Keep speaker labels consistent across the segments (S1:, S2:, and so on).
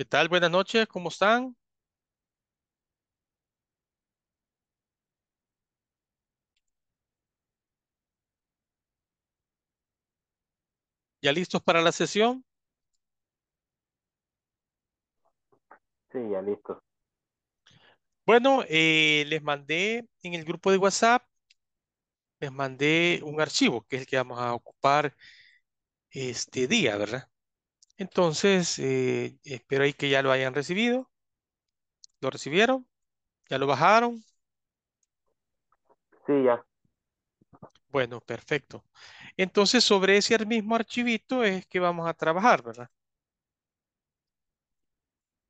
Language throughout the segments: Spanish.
S1: ¿Qué tal? Buenas noches, ¿cómo están? ¿Ya listos para la sesión? Sí, ya listos. Bueno, eh, les mandé en el grupo de WhatsApp, les mandé un archivo, que es el que vamos a ocupar este día, ¿verdad? Entonces, eh, espero ahí que ya lo hayan recibido. ¿Lo recibieron? ¿Ya lo bajaron? Sí, ya. Bueno, perfecto. Entonces, sobre ese mismo archivito es que vamos a trabajar, ¿verdad?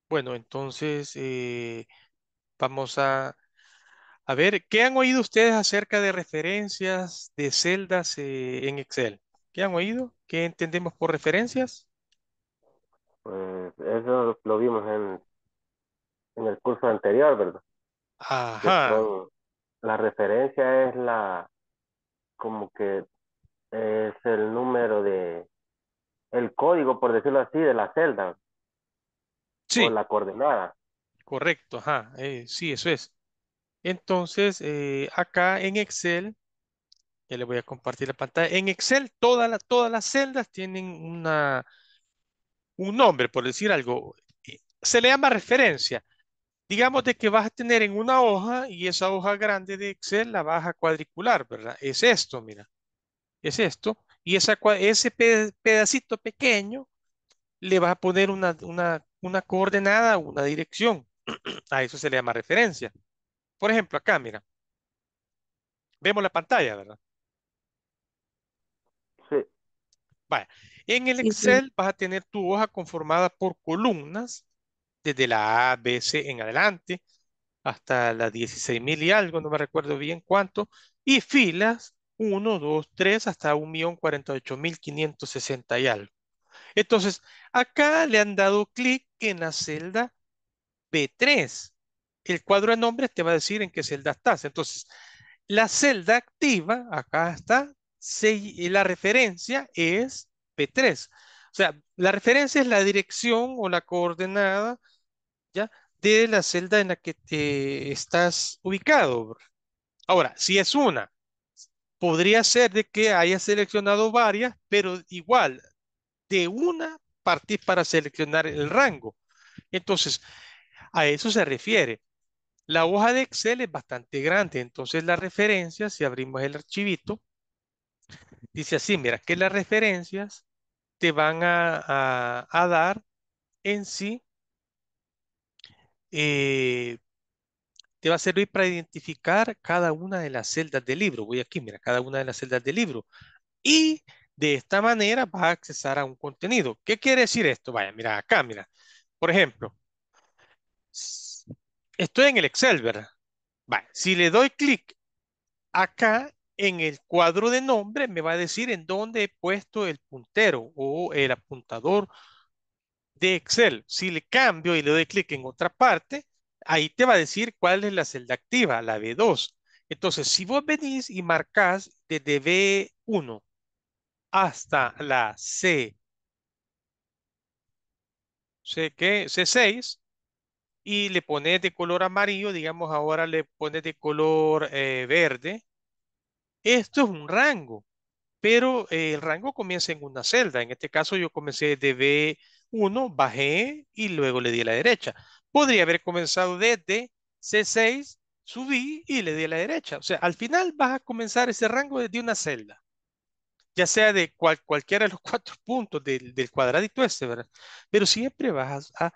S1: Bueno, entonces eh, vamos a, ver, ¿qué han oído ustedes acerca de referencias de celdas eh, en Excel? ¿Qué han oído? ¿Qué entendemos por referencias? Pues, eso lo vimos en, en el curso anterior, ¿verdad? Ajá. la referencia es la, como que es el número de, el código, por decirlo así, de la celda. Sí. O la coordenada. Correcto, ajá. Eh, sí, eso es. Entonces, eh, acá en Excel, ya le voy a compartir la pantalla. En Excel, todas la, todas las celdas tienen una, un nombre, por decir algo, eh, se le llama referencia. Digamos de que vas a tener en una hoja y esa hoja grande de Excel la vas a cuadricular, ¿verdad? Es esto, mira. Es esto. Y ese pedacito pequeño le vas a poner una, una coordenada, una dirección. A eso se le llama referencia. Por ejemplo, acá, mira. Vemos la pantalla, ¿verdad? Vaya, en el Excel vas a tener tu hoja conformada por columnas, desde la A, B, C en adelante, hasta la 16.000 y algo, no me recuerdo bien cuánto, y filas 1, 2, 3, hasta 1.048.560 y algo. Entonces, acá le han dado clic en la celda B3. El cuadro de nombres te va a decir en qué celda estás. Entonces, la celda activa, acá está, la referencia es o sea, la referencia es la dirección o la coordenada, ¿ya? De la celda en la que te estás ubicado. Ahora, si es una, podría ser de que hayas seleccionado varias, pero igual, de una partís para seleccionar el rango. Entonces, a eso se refiere. La hoja de Excel es bastante grande, entonces la referencia, si abrimos el archivito, dice así, mira, que las referencias te van a, dar en sí, eh, te va a servir para identificar cada una de las celdas del libro. Voy aquí, mira, cada una de las celdas del libro. Y de esta manera vas a accesar a un contenido. ¿Qué quiere decir esto? Vaya, mira acá, mira. Por ejemplo, estoy en el Excel, ¿verdad? Vale, si le doy clic acá en el cuadro de nombre me va a decir en dónde he puesto el puntero o el apuntador de Excel. Si le cambio y le doy clic en otra parte, ahí te va a decir cuál es la celda activa, la B2. Entonces, si vos venís y marcas desde B1 hasta la C, que, 6 y le pones de color amarillo, digamos ahora le pones de color eh, verde, esto es un rango, pero eh, el rango comienza en una celda. En este caso yo comencé de B1, bajé y luego le di a la derecha. Podría haber comenzado desde C6, subí y le di a la derecha. O sea, al final vas a comenzar ese rango desde una celda ya sea de cualquiera de los cuatro puntos del, cuadradito este, ¿verdad? Pero siempre vas a...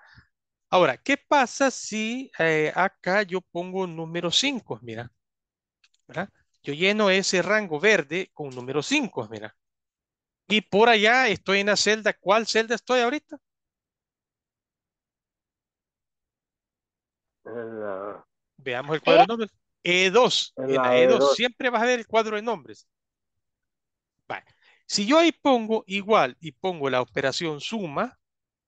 S1: Ahora, ¿qué pasa si eh, acá yo pongo número 5? Mira, ¿verdad? yo lleno ese rango verde con número 5, mira. Y por allá estoy en la celda. ¿Cuál celda estoy ahorita? Veamos el ¿Eh? cuadro de nombres. E2. E e siempre vas a ver el cuadro de nombres. Vale. Si yo ahí pongo igual y pongo la operación suma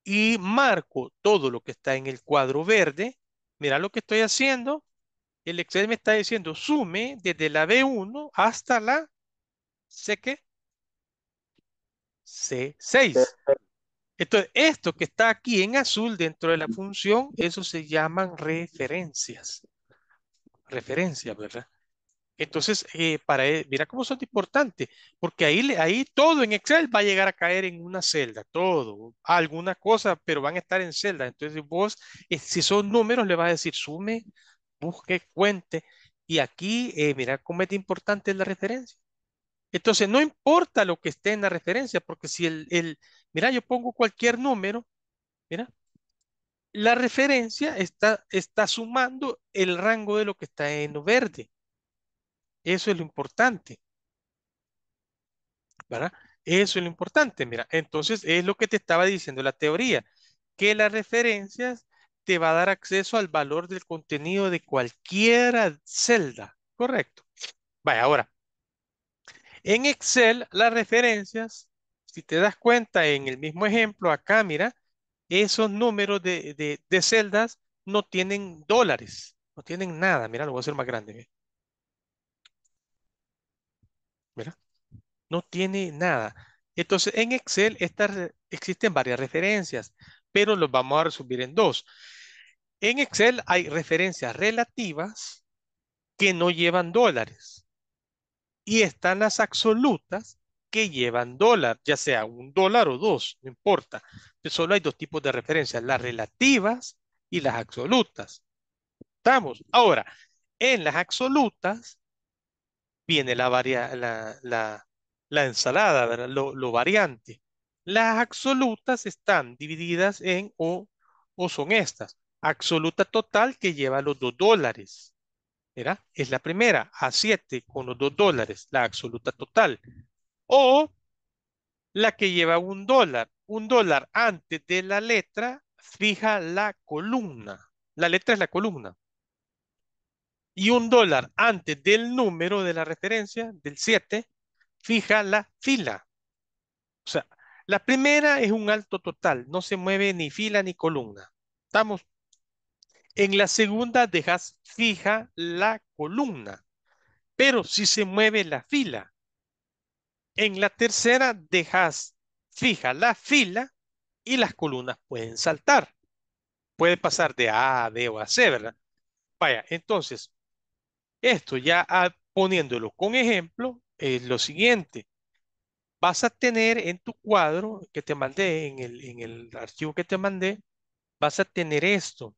S1: y marco todo lo que está en el cuadro verde, mira lo que estoy haciendo. El Excel me está diciendo sume desde la B1 hasta la C qué? C6. Entonces, esto que está aquí en azul dentro de la función, eso se llaman referencias. Referencias, ¿verdad? Entonces, eh, para, e, mira cómo son importantes, porque ahí, ahí todo en Excel va a llegar a caer en una celda, todo, alguna cosa, pero van a estar en celda. Entonces vos, eh, si son números, le vas a decir sume busque, cuente. Y aquí, eh, mira cómo es importante la referencia. Entonces, no importa lo que esté en la referencia, porque si el, el mira, yo pongo cualquier número, mira, la referencia está, está sumando el rango de lo que está en lo verde. Eso es lo importante. ¿Verdad? Eso es lo importante, mira. Entonces, es lo que te estaba diciendo la teoría, que las referencias te va a dar acceso al valor del contenido de cualquier celda. Correcto. Vaya, ahora. En Excel, las referencias, si te das cuenta en el mismo ejemplo, acá, mira, esos números de, celdas no tienen dólares, no tienen nada. Mira, lo voy a hacer más grande. Eh. Mira, no tiene nada. Entonces, en Excel estas, existen varias referencias, pero los vamos a resumir en dos. En Excel hay referencias relativas que no llevan dólares. Y están las absolutas que llevan dólar, ya sea un dólar o dos, no importa. solo hay dos tipos de referencias, las relativas y las absolutas. ¿Estamos? Ahora, en las absolutas viene la, la, ensalada, Lo, variante. Las absolutas están divididas en o, o son estas absoluta total que lleva los dos dólares. ¿verdad? Es la primera, A7 con los dos dólares, la absoluta total. O la que lleva un dólar. Un dólar antes de la letra fija la columna. La letra es la columna. Y un dólar antes del número de la referencia, del 7, fija la fila. O sea, la primera es un alto total, no se mueve ni fila ni columna. ¿Estamos? En la segunda dejas fija la columna, pero si se mueve la fila. En la tercera dejas fija la fila y las columnas pueden saltar. Puede pasar de A a D o a C, ¿verdad? Vaya, entonces, esto ya ah, poniéndolo con ejemplo, es lo siguiente. Vas a tener en tu cuadro que te mandé, en el, en el archivo que te mandé, vas a tener esto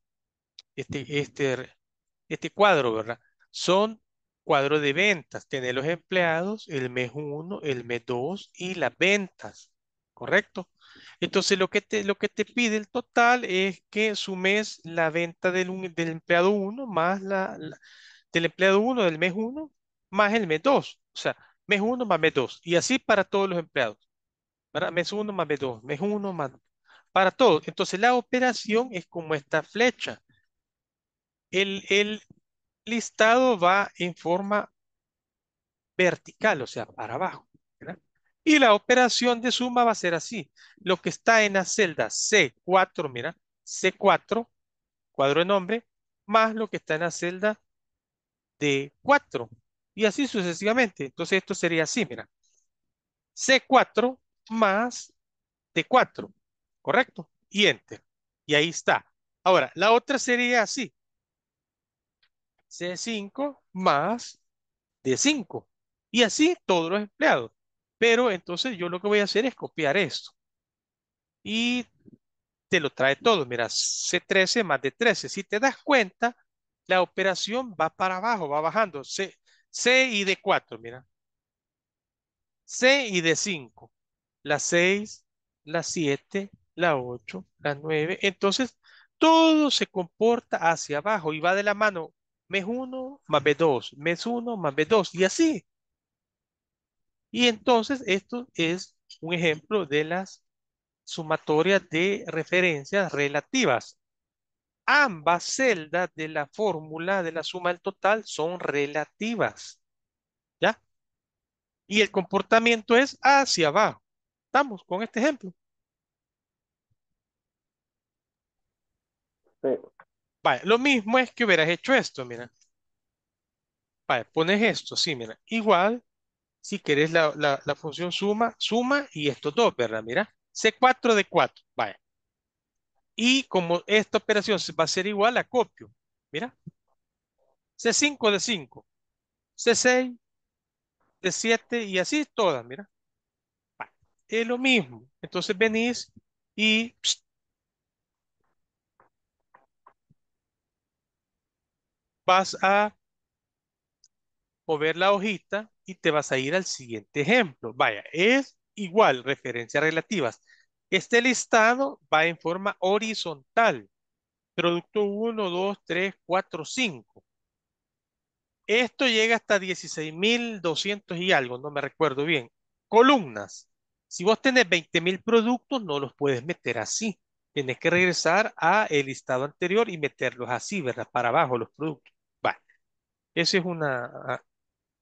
S1: este, este, este cuadro, ¿verdad? Son cuadros de ventas. Tener los empleados, el mes 1, el mes 2 y las ventas, ¿correcto? Entonces lo que te, lo que te pide el total es que sumes la venta del, del empleado 1 más la, la, del empleado 1 del mes 1 más el mes 2. O sea, mes 1 más mes 2. Y así para todos los empleados. ¿verdad? Mes 1 más mes 2, mes 1 más... Para todos. Entonces la operación es como esta flecha el, listado va en forma vertical, o sea, para abajo. Y la operación de suma va a ser así. Lo que está en la celda C4, mira, C4, cuadro de nombre, más lo que está en la celda D4. Y así sucesivamente. Entonces esto sería así, mira. C4 más D4, ¿correcto? Y enter. Y ahí está. Ahora, la otra sería así. C5 más D5. Y así todos los empleados. Pero entonces yo lo que voy a hacer es copiar esto. Y te lo trae todo. Mira, C13 más D13. Si te das cuenta, la operación va para abajo, va bajando. C, C y D4, mira. C y D5. La 6, la 7, la 8, la 9. Entonces, todo se comporta hacia abajo y va de la mano mes 1 más B2, mes 1 más B2 y así. Y entonces esto es un ejemplo de las sumatorias de referencias relativas. Ambas celdas de la fórmula de la suma del total son relativas. ¿Ya? Y el comportamiento es hacia abajo. Estamos con este ejemplo lo mismo es que hubieras hecho esto, mira. pones esto, sí, mira. Igual, si querés la, función suma, suma y estos dos, ¿verdad? Mira, C4 de 4, vaya. Y como esta operación va a ser igual, a copio. Mira. C5 de 5. C6 de 7 y así todas, mira. Es lo mismo. Entonces venís y vas a mover la hojita y te vas a ir al siguiente ejemplo. Vaya, es igual, referencias relativas. Este listado va en forma horizontal. Producto 1, 2, 3, 4, 5. Esto llega hasta 16,200 y algo, no me recuerdo bien. Columnas. Si vos tenés 20,000 productos, no los puedes meter así. Tienes que regresar al listado anterior y meterlos así, ¿verdad? Para abajo los productos. Esa es una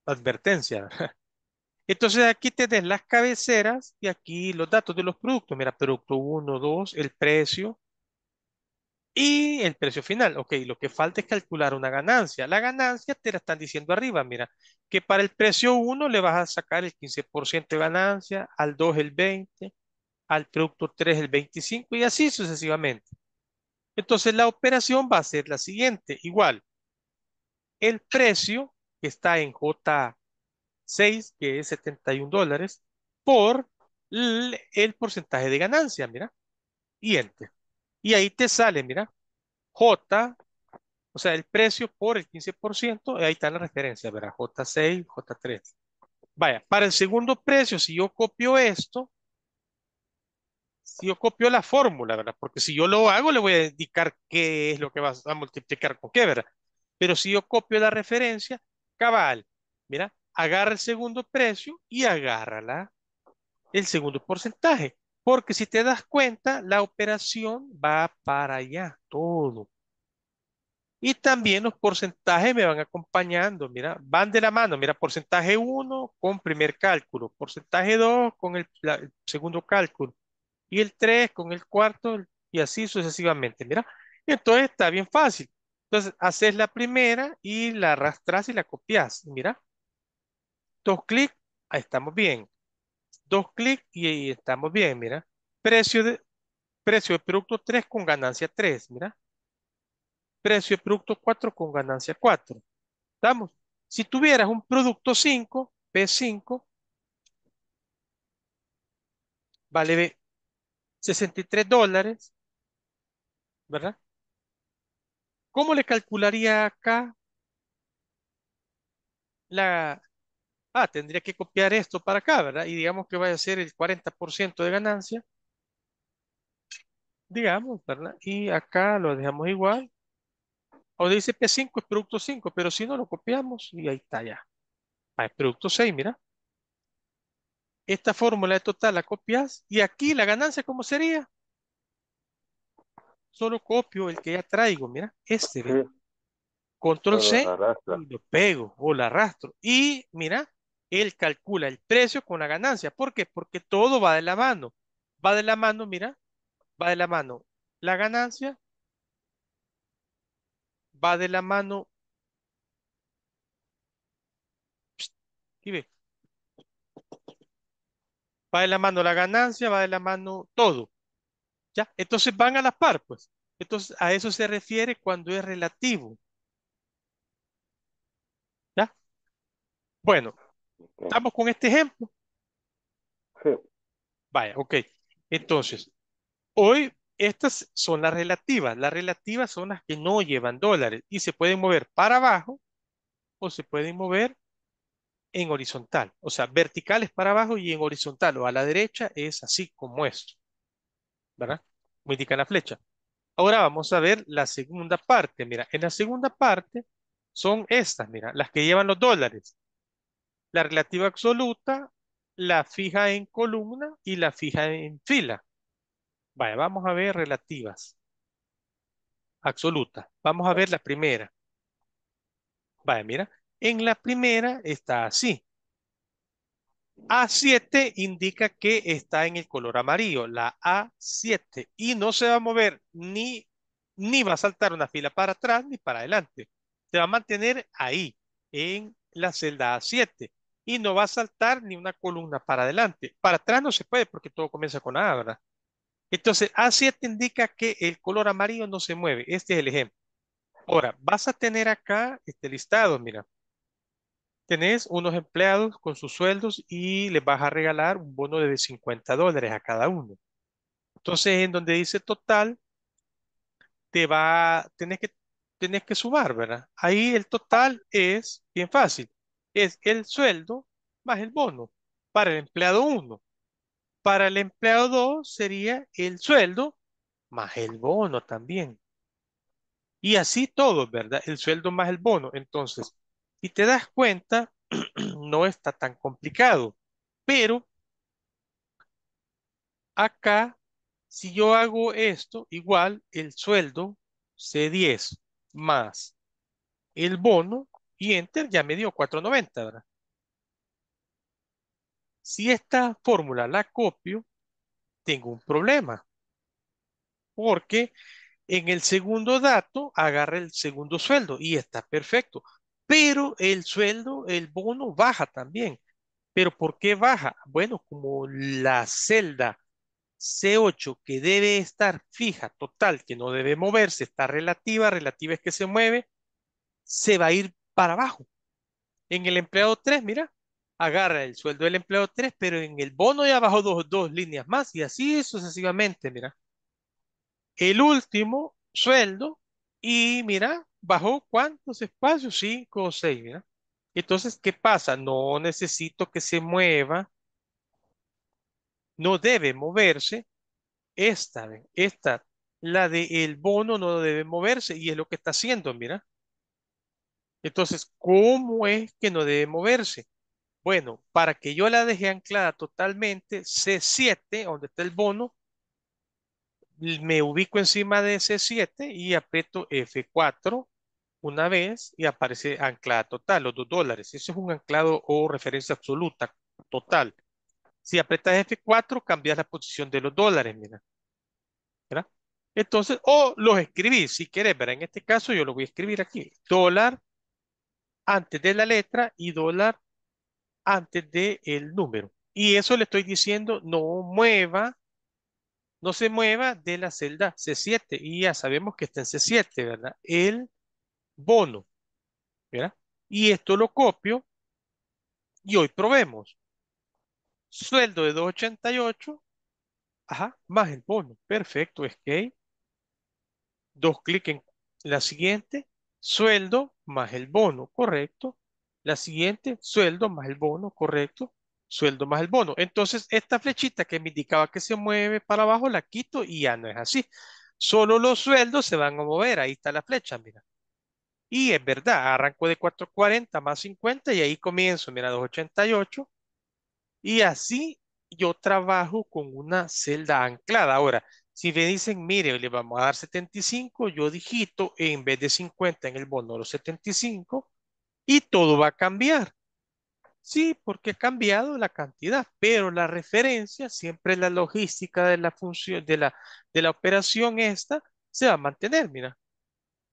S1: advertencia. Entonces aquí tenés las cabeceras y aquí los datos de los productos. Mira, producto 1, 2, el precio y el precio final. Ok, lo que falta es calcular una ganancia. La ganancia te la están diciendo arriba, mira, que para el precio 1 le vas a sacar el 15% de ganancia, al 2 el 20%, al producto 3 el 25% y así sucesivamente. Entonces la operación va a ser la siguiente, igual. El precio que está en J6, que es 71 dólares, por el porcentaje de ganancia, mira. Y Y ahí te sale, mira, J, o sea, el precio por el 15%, ahí está la referencia, verdad J6, J3. Vaya, para el segundo precio, si yo copio esto, si yo copio la fórmula, ¿verdad? Porque si yo lo hago, le voy a indicar qué es lo que vas a multiplicar con qué, ¿verdad? Pero si yo copio la referencia, cabal, mira, agarra el segundo precio y agárrala el segundo porcentaje. Porque si te das cuenta, la operación va para allá, todo. Y también los porcentajes me van acompañando, mira, van de la mano, mira, porcentaje 1 con primer cálculo, porcentaje 2 con el, segundo cálculo, y el 3 con el cuarto, y así sucesivamente, mira. Entonces está bien fácil. Entonces, haces la primera y la arrastras y la copias. Mira. Dos clics, ahí estamos bien. Dos clics y ahí estamos bien, mira. Precio de, precio de producto 3 con ganancia 3, mira. Precio de producto 4 con ganancia 4. ¿Estamos? Si tuvieras un producto 5, P5, vale 63 dólares, ¿verdad? ¿Cómo le calcularía acá la... Ah, tendría que copiar esto para acá, ¿verdad? Y digamos que vaya a ser el 40% de ganancia. Digamos, ¿verdad? Y acá lo dejamos igual. O dice P5 es producto 5, pero si no lo copiamos y ahí está ya. Ah, es producto 6, mira. Esta fórmula de total la copias y aquí la ganancia, ¿cómo sería? solo copio el que ya traigo, mira, este, Control C, lo pego o lo arrastro. Y mira, él calcula el precio con la ganancia. ¿Por qué? Porque todo va de la mano. Va de la mano, mira, va de la mano la ganancia, va de la mano. Aquí ve. Va de la mano la ganancia, va de la mano todo. Entonces van a la par, pues. Entonces a eso se refiere cuando es relativo. ¿Ya? Bueno, ¿estamos con este ejemplo? Vaya, ok. Entonces, hoy estas son las relativas. Las relativas son las que no llevan dólares y se pueden mover para abajo o se pueden mover en horizontal. O sea, verticales para abajo y en horizontal o a la derecha es así como esto. ¿verdad? Me indica la flecha. Ahora vamos a ver la segunda parte. Mira, en la segunda parte son estas, mira, las que llevan los dólares. La relativa absoluta, la fija en columna y la fija en fila. Vaya, vamos a ver relativas. Absoluta. Vamos a ver la primera. Vaya, mira. En la primera está así. A7 indica que está en el color amarillo, la A7, y no se va a mover ni, ni va a saltar una fila para atrás ni para adelante. Se va a mantener ahí, en la celda A7, y no va a saltar ni una columna para adelante. Para atrás no se puede porque todo comienza con A, ¿verdad? Entonces, A7 indica que el color amarillo no se mueve. Este es el ejemplo. Ahora, vas a tener acá este listado, mira tenés unos empleados con sus sueldos y les vas a regalar un bono de 50 dólares a cada uno. Entonces, en donde dice total, te va, tenés que, tenés que sumar, ¿verdad? Ahí el total es bien fácil. Es el sueldo más el bono para el empleado uno, Para el empleado 2 sería el sueldo más el bono también. Y así todo ¿verdad? El sueldo más el bono. Entonces, y te das cuenta, no está tan complicado, pero acá, si yo hago esto, igual el sueldo C10 más el bono y enter ya me dio 4.90, Si esta fórmula la copio, tengo un problema. Porque en el segundo dato agarra el segundo sueldo y está perfecto pero el sueldo, el bono baja también. ¿Pero por qué baja? Bueno, como la celda C8 que debe estar fija, total, que no debe moverse, está relativa, relativa es que se mueve, se va a ir para abajo. En el empleado 3, mira, agarra el sueldo del empleado 3, pero en el bono ya bajó dos, dos líneas más y así sucesivamente, mira. El último sueldo y mira, bajó cuántos espacios, cinco o seis, ¿verdad? Entonces, ¿qué pasa? No necesito que se mueva, no debe moverse, esta, esta, la de bono no debe moverse y es lo que está haciendo, mira. Entonces, ¿cómo es que no debe moverse? Bueno, para que yo la deje anclada totalmente, C7, donde está el bono, me ubico encima de C7 y aprieto F4 una vez y aparece anclada total, los dos dólares. Eso es un anclado o referencia absoluta total. Si apretas F4, cambias la posición de los dólares, mira. ¿Verdad? Entonces, o los escribís, si querés, ¿verdad? En este caso yo lo voy a escribir aquí. Dólar antes de la letra y dólar antes del el número. Y eso le estoy diciendo, no mueva, no se mueva de la celda C7. Y ya sabemos que está en C7, ¿verdad? El bono. ¿verdad? Y esto lo copio y hoy probemos. Sueldo de 2.88, ajá, más el bono. Perfecto, escape. Dos clic en la siguiente, sueldo más el bono, correcto. La siguiente, sueldo más el bono, correcto. Sueldo más el bono. Entonces, esta flechita que me indicaba que se mueve para abajo, la quito y ya no es así. Solo los sueldos se van a mover. Ahí está la flecha, mira. Y es verdad, arranco de 440 más 50 y ahí comienzo, mira, 288. Y así yo trabajo con una celda anclada. Ahora, si me dicen, mire, le vamos a dar 75, yo digito e en vez de 50 en el bono los 75 y todo va a cambiar. Sí, porque ha cambiado la cantidad, pero la referencia, siempre la logística de la función, de la, de la operación esta, se va a mantener, mira.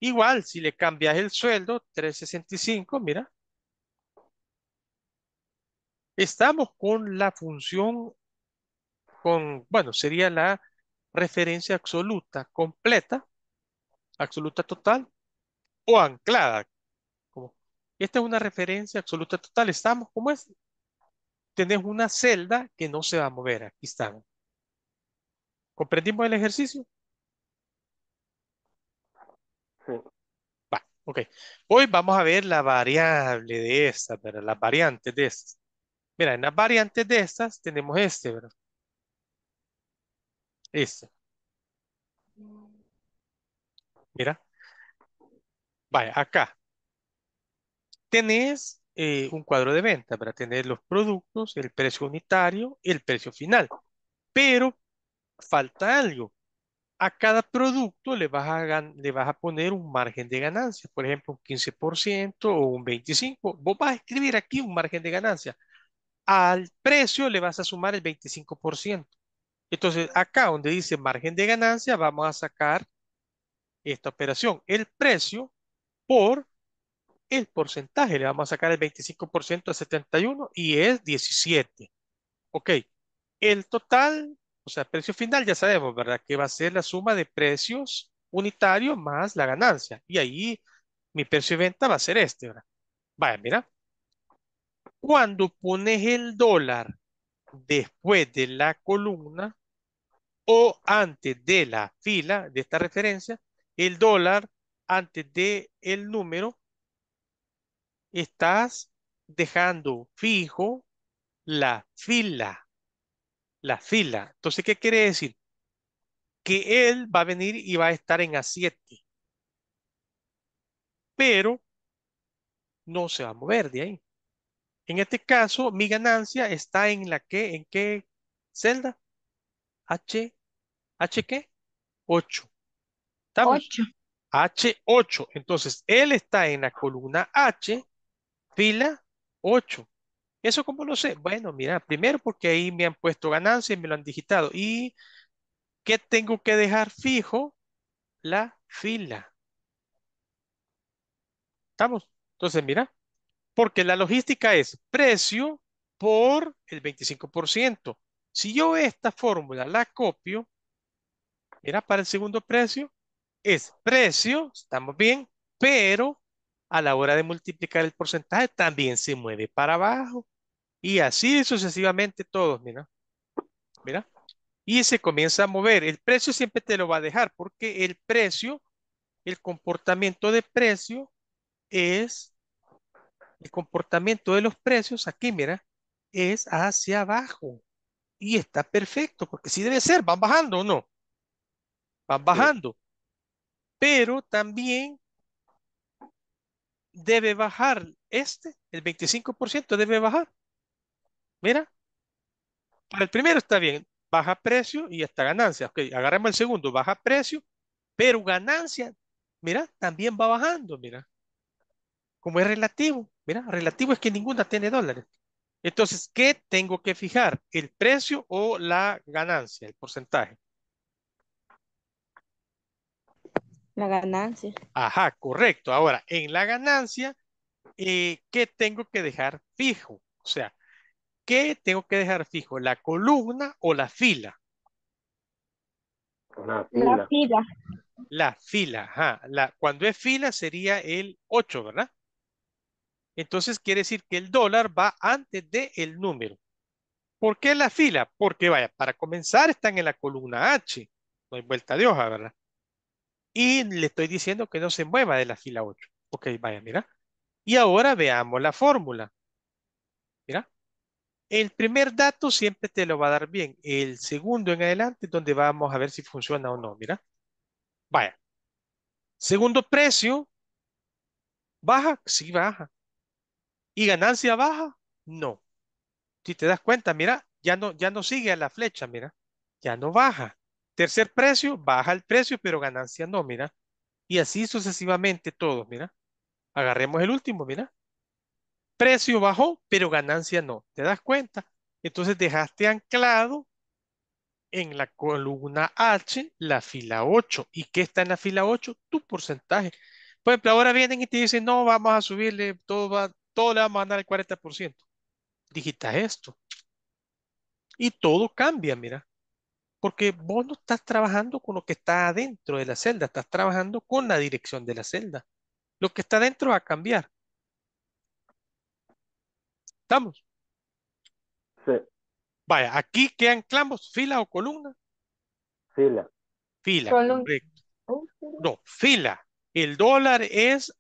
S1: Igual, si le cambias el sueldo, 365, mira. Estamos con la función, con, bueno, sería la referencia absoluta, completa, absoluta total o anclada. Como, esta es una referencia absoluta total. Estamos como es. Tenés una celda que no se va a mover. Aquí estamos. ¿Comprendimos el ejercicio? Va, ok. Hoy vamos a ver la variable de estas, Las variantes de estas. Mira, en las variantes de estas tenemos este, ¿verdad? Este. Mira. Vaya, acá. Tenés eh, un cuadro de venta, para tener los productos, el precio unitario, y el precio final. Pero falta algo a cada producto le vas a, le vas a poner un margen de ganancia, por ejemplo, un 15% o un 25%. Vos vas a escribir aquí un margen de ganancia. Al precio le vas a sumar el 25%. Entonces, acá donde dice margen de ganancia, vamos a sacar esta operación, el precio por el porcentaje. Le vamos a sacar el 25% a 71 y es 17. Ok, el total o sea, precio final ya sabemos, ¿verdad? Que va a ser la suma de precios unitarios más la ganancia. Y ahí mi precio de venta va a ser este, ¿verdad? Vaya, mira. Cuando pones el dólar después de la columna o antes de la fila de esta referencia, el dólar antes de el número, estás dejando fijo la fila la fila. Entonces, ¿qué quiere decir? Que él va a venir y va a estar en A7. Pero no se va a mover de ahí. En este caso, mi ganancia está en la que, ¿en qué celda? H, ¿H qué? 8. ¿Estamos? 8. H8. Entonces, él está en la columna H, fila 8. ¿Eso cómo lo sé? Bueno, mira, primero porque ahí me han puesto ganancia y me lo han digitado. ¿Y qué tengo que dejar fijo? La fila. ¿Estamos? Entonces, mira, porque la logística es precio por el 25%. Si yo esta fórmula la copio, mira, para el segundo precio, es precio, estamos bien, pero a la hora de multiplicar el porcentaje también se mueve para abajo. Y así sucesivamente todos, mira. Mira. Y se comienza a mover. El precio siempre te lo va a dejar porque el precio, el comportamiento de precio es, el comportamiento de los precios aquí, mira, es hacia abajo. Y está perfecto porque sí debe ser, van bajando o no. Van bajando. Pero también debe bajar este, el 25% debe bajar. Mira, para el primero está bien, baja precio y está ganancia. Ok, agarramos el segundo, baja precio, pero ganancia, mira, también va bajando, mira. Como es relativo, mira, relativo es que ninguna tiene dólares. Entonces, ¿qué tengo que fijar? ¿El precio o la ganancia, el porcentaje? La ganancia. Ajá, correcto. Ahora, en la ganancia, eh, ¿qué tengo que dejar fijo? O sea, ¿Qué tengo que dejar fijo? ¿La columna o la fila? La fila. La fila, la ajá. La, cuando es fila sería el 8, ¿verdad? Entonces quiere decir que el dólar va antes del el número. ¿Por qué la fila? Porque vaya, para comenzar están en la columna H. No hay vuelta de hoja, ¿verdad? Y le estoy diciendo que no se mueva de la fila 8. Ok, vaya, mira. Y ahora veamos la fórmula. El primer dato siempre te lo va a dar bien. El segundo en adelante es donde vamos a ver si funciona o no. Mira. Vaya. Segundo precio. ¿Baja? Sí, baja. ¿Y ganancia baja? No. Si te das cuenta, mira, ya no, ya no sigue a la flecha, mira. Ya no baja. Tercer precio, baja el precio, pero ganancia no, mira. Y así sucesivamente todos, mira. Agarremos el último, mira precio bajó, pero ganancia no. ¿Te das cuenta? Entonces dejaste anclado en la columna H la fila 8. ¿Y qué está en la fila 8? Tu porcentaje. Por ejemplo, ahora vienen y te dicen, no, vamos a subirle, todo, todo le vamos a mandar el 40%. Digitas esto. Y todo cambia, mira. Porque vos no estás trabajando con lo que está adentro de la celda, estás trabajando con la dirección de la celda. Lo que está adentro va a cambiar vamos? Sí. Vaya, aquí que anclamos, fila o columna. Fila. Fila, No, fila. El dólar es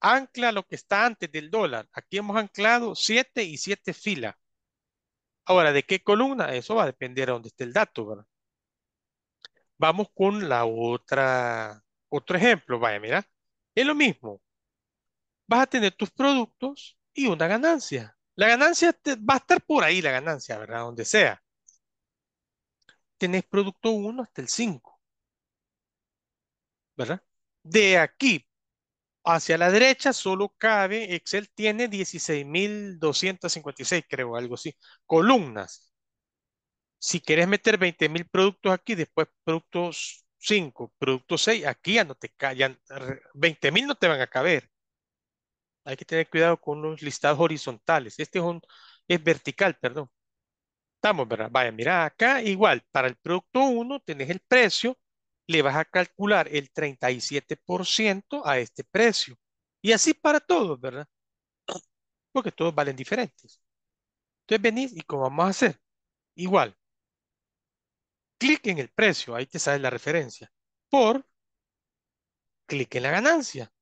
S1: ancla lo que está antes del dólar. Aquí hemos anclado siete y siete fila. Ahora, ¿de qué columna? Eso va a depender a dónde esté el dato, ¿verdad? Vamos con la otra, otro ejemplo. Vaya, mira, es lo mismo. Vas a tener tus productos y una ganancia. La ganancia va a estar por ahí, la ganancia, ¿verdad? Donde sea. Tenés producto 1 hasta el 5. ¿Verdad? De aquí hacia la derecha solo cabe, Excel tiene 16.256, creo, algo así, columnas. Si quieres meter 20.000 productos aquí, después productos 5, productos 6, aquí ya no te callan, 20.000 no te van a caber hay que tener cuidado con los listados horizontales. Este es, un, es vertical, perdón. Estamos, ¿verdad? Vaya, mira, acá igual, para el producto 1 tenés el precio, le vas a calcular el 37% a este precio. Y así para todos, ¿verdad? Porque todos valen diferentes. Entonces venís y ¿cómo vamos a hacer, igual. Clic en el precio, ahí te sale la referencia. Por clic en la ganancia,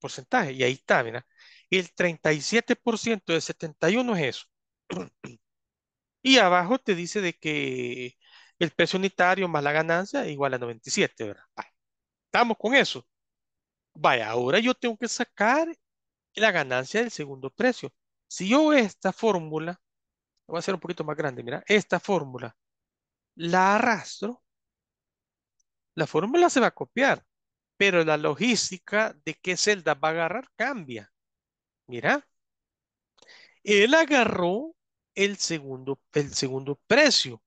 S1: porcentaje. Y ahí está, mira el 37% de 71 es eso. Y abajo te dice de que el precio unitario más la ganancia igual a 97, ¿verdad? Estamos con eso. Vaya, ahora yo tengo que sacar la ganancia del segundo precio. Si yo esta fórmula, voy a hacer un poquito más grande, mira, esta fórmula la arrastro, la fórmula se va a copiar, pero la logística de qué celda va a agarrar cambia. Mira, él agarró el segundo, el segundo precio,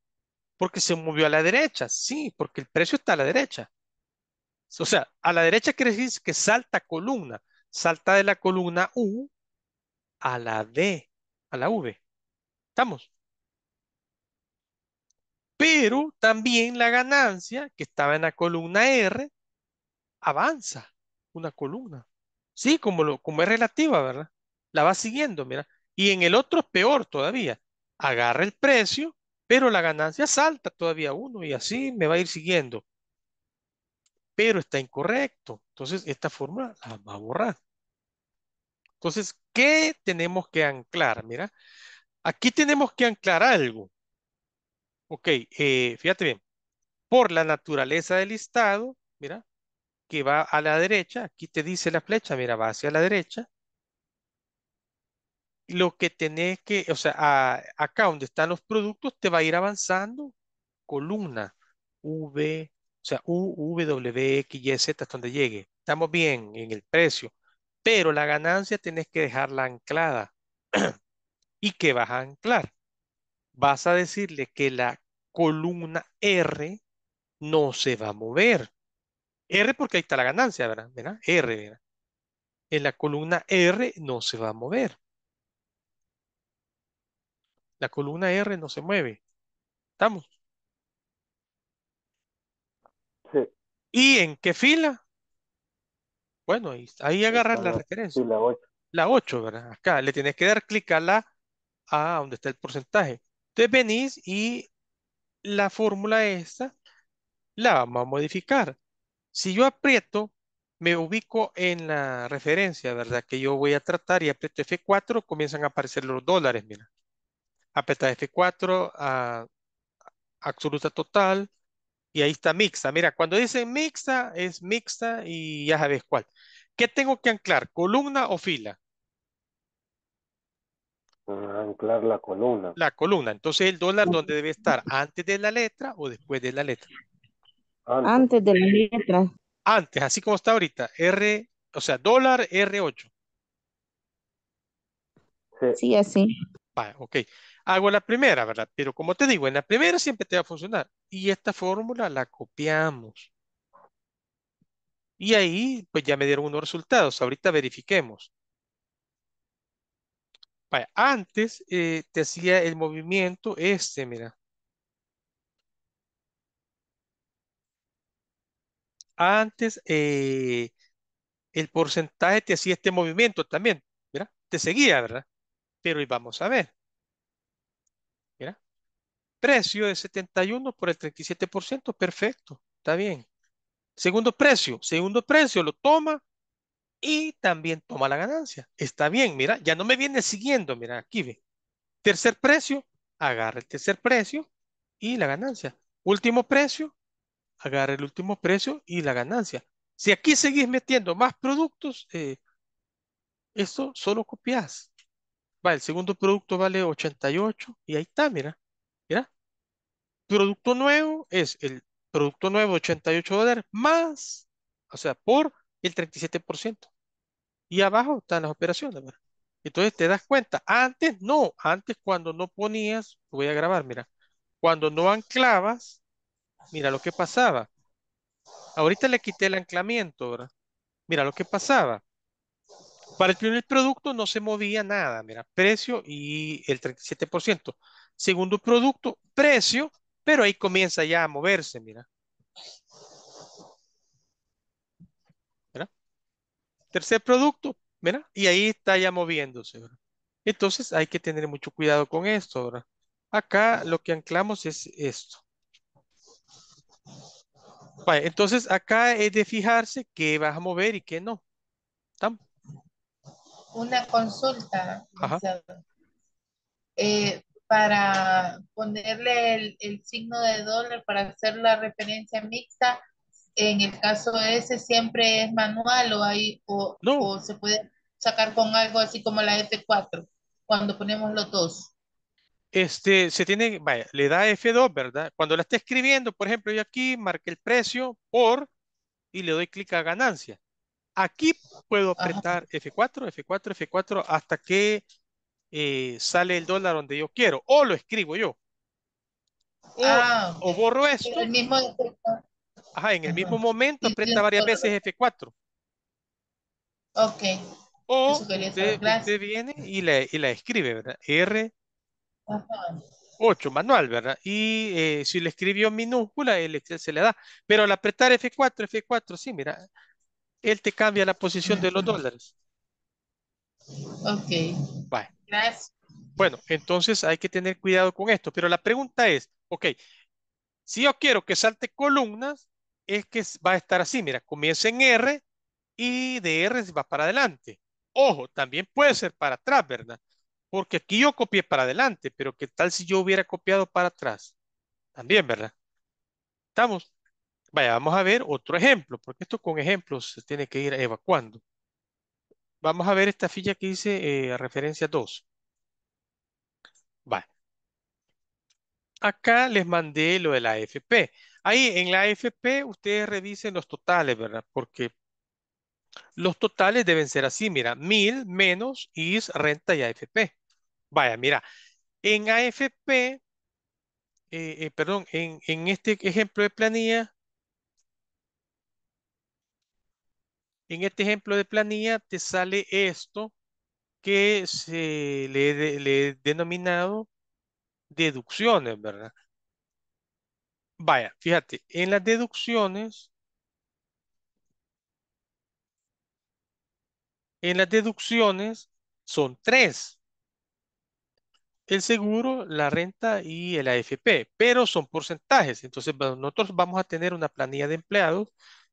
S1: porque se movió a la derecha, sí, porque el precio está a la derecha. O sea, a la derecha quiere decir que salta columna, salta de la columna U a la D, a la V. ¿Estamos? Pero también la ganancia que estaba en la columna R avanza una columna. Sí, como, lo, como es relativa, ¿verdad? La va siguiendo, mira. Y en el otro, es peor todavía. Agarra el precio, pero la ganancia salta todavía uno y así me va a ir siguiendo. Pero está incorrecto. Entonces, esta fórmula la va a borrar. Entonces, ¿qué tenemos que anclar? Mira, aquí tenemos que anclar algo. Ok, eh, fíjate bien. Por la naturaleza del listado, mira, que va a la derecha, aquí te dice la flecha, mira, va hacia la derecha. Lo que tenés que, o sea, acá donde están los productos, te va a ir avanzando columna V, o sea, U, W, X, Y, Z hasta donde llegue. Estamos bien en el precio, pero la ganancia tenés que dejarla anclada. ¿Y qué vas a anclar? Vas a decirle que la columna R no se va a mover. R porque ahí está la ganancia, ¿verdad? ¿verdad? R, ¿verdad? En la columna R no se va a mover. La columna R no se mueve. ¿Estamos? Sí. ¿Y en qué fila? Bueno, ahí, ahí agarrar la, referencia. La 8. La 8, ¿verdad? Acá le tienes que dar clic a la A donde está el porcentaje. Entonces venís y la fórmula esta la vamos a modificar. Si yo aprieto, me ubico en la referencia, ¿verdad? Que yo voy a tratar y aprieto F4, comienzan a aparecer los dólares, mira. Aprieta F4, a, ah, absoluta total, y ahí está mixta. Mira, cuando dice mixta, es mixta y ya sabes cuál. ¿Qué tengo que anclar? ¿Columna o fila? Ah, anclar la columna. La columna. Entonces el dólar, ¿dónde debe estar? ¿Antes de la letra o después de la letra? Antes. de la letra. Antes, así como está ahorita. R, o sea, dólar R8. Sí, así. ok. Hago la primera, ¿verdad? Pero como te digo, en la primera siempre te va a funcionar. Y esta fórmula la copiamos. Y ahí, pues ya me dieron unos resultados. Ahorita verifiquemos. Vale, antes eh, te hacía el movimiento este, mira. antes eh, el porcentaje te hacía este movimiento también, mira, Te seguía, ¿verdad? Pero hoy vamos a ver. mira, Precio de 71 por el 37%, perfecto, está bien. Segundo precio, segundo precio lo toma y también toma la ganancia. Está bien, mira, ya no me viene siguiendo, mira, aquí ve. Tercer precio, agarra el tercer precio y la ganancia. Último precio, agarra el último precio y la ganancia. Si aquí seguís metiendo más productos, eh, esto solo copias. Va, el segundo producto vale 88 y ahí está, mira. Mira. Producto nuevo es el producto nuevo 88 dólares más, o sea, por el 37%. Y abajo están las operaciones, Entonces te das cuenta, antes no, antes cuando no ponías, voy a grabar, mira, cuando no anclabas, Mira lo que pasaba. Ahorita le quité el anclamiento, ¿verdad? Mira lo que pasaba. Para el primer producto no se movía nada, mira, precio y el 37%. Segundo producto, precio, pero ahí comienza ya a moverse, mira. Tercer producto, mira, y ahí está ya moviéndose, Entonces hay que tener mucho cuidado con esto, ¿verdad? Acá lo que anclamos es esto entonces acá es de fijarse qué vas a mover y qué no. Una consulta. Eh, para ponerle el, signo de dólar para hacer la referencia mixta, en el caso ese siempre es manual o, hay, o, o se puede sacar con algo así como la F4 cuando ponemos los dos este, se tiene, vaya, le da F2, ¿verdad? Cuando la esté escribiendo, por ejemplo, yo aquí marqué el precio por y le doy clic a ganancia. Aquí puedo apretar F4, F4, F4 hasta que eh, sale el dólar donde yo quiero. O lo escribo yo.
S2: O, ah,
S1: borro eso. Ajá, en el mismo momento aprieta varias veces F4. Ok. O usted, usted, viene y la, y la escribe, ¿verdad? R 8, manual, ¿verdad? Y eh, si le escribió minúscula, él se le da. Pero al apretar F4, F4, sí, mira, él te cambia la posición de los dólares. Ok. Bueno, entonces hay que tener cuidado con esto. Pero la pregunta es, ok, si yo quiero que salte columnas, es que va a estar así, mira, comienza en R y de R va para adelante. Ojo, también puede ser para atrás, ¿verdad? Porque aquí yo copié para adelante, pero ¿qué tal si yo hubiera copiado para atrás? También, ¿verdad? ¿Estamos? Vaya, vamos a ver otro ejemplo, porque esto con ejemplos se tiene que ir evacuando. Vamos a ver esta ficha que dice eh, referencia 2. Vale. Acá les mandé lo de la AFP. Ahí en la AFP ustedes revisen los totales, ¿verdad? Porque los totales deben ser así, mira, mil menos IS, renta y AFP. Vaya, mira, en AFP, eh, eh, perdón, en, este ejemplo de planilla, en este ejemplo de planilla te sale esto que se le, le he denominado deducciones, ¿verdad? Vaya, fíjate, en las deducciones, en las deducciones son tres el seguro, la renta y el AFP, pero son porcentajes. Entonces, nosotros vamos a tener una planilla de empleados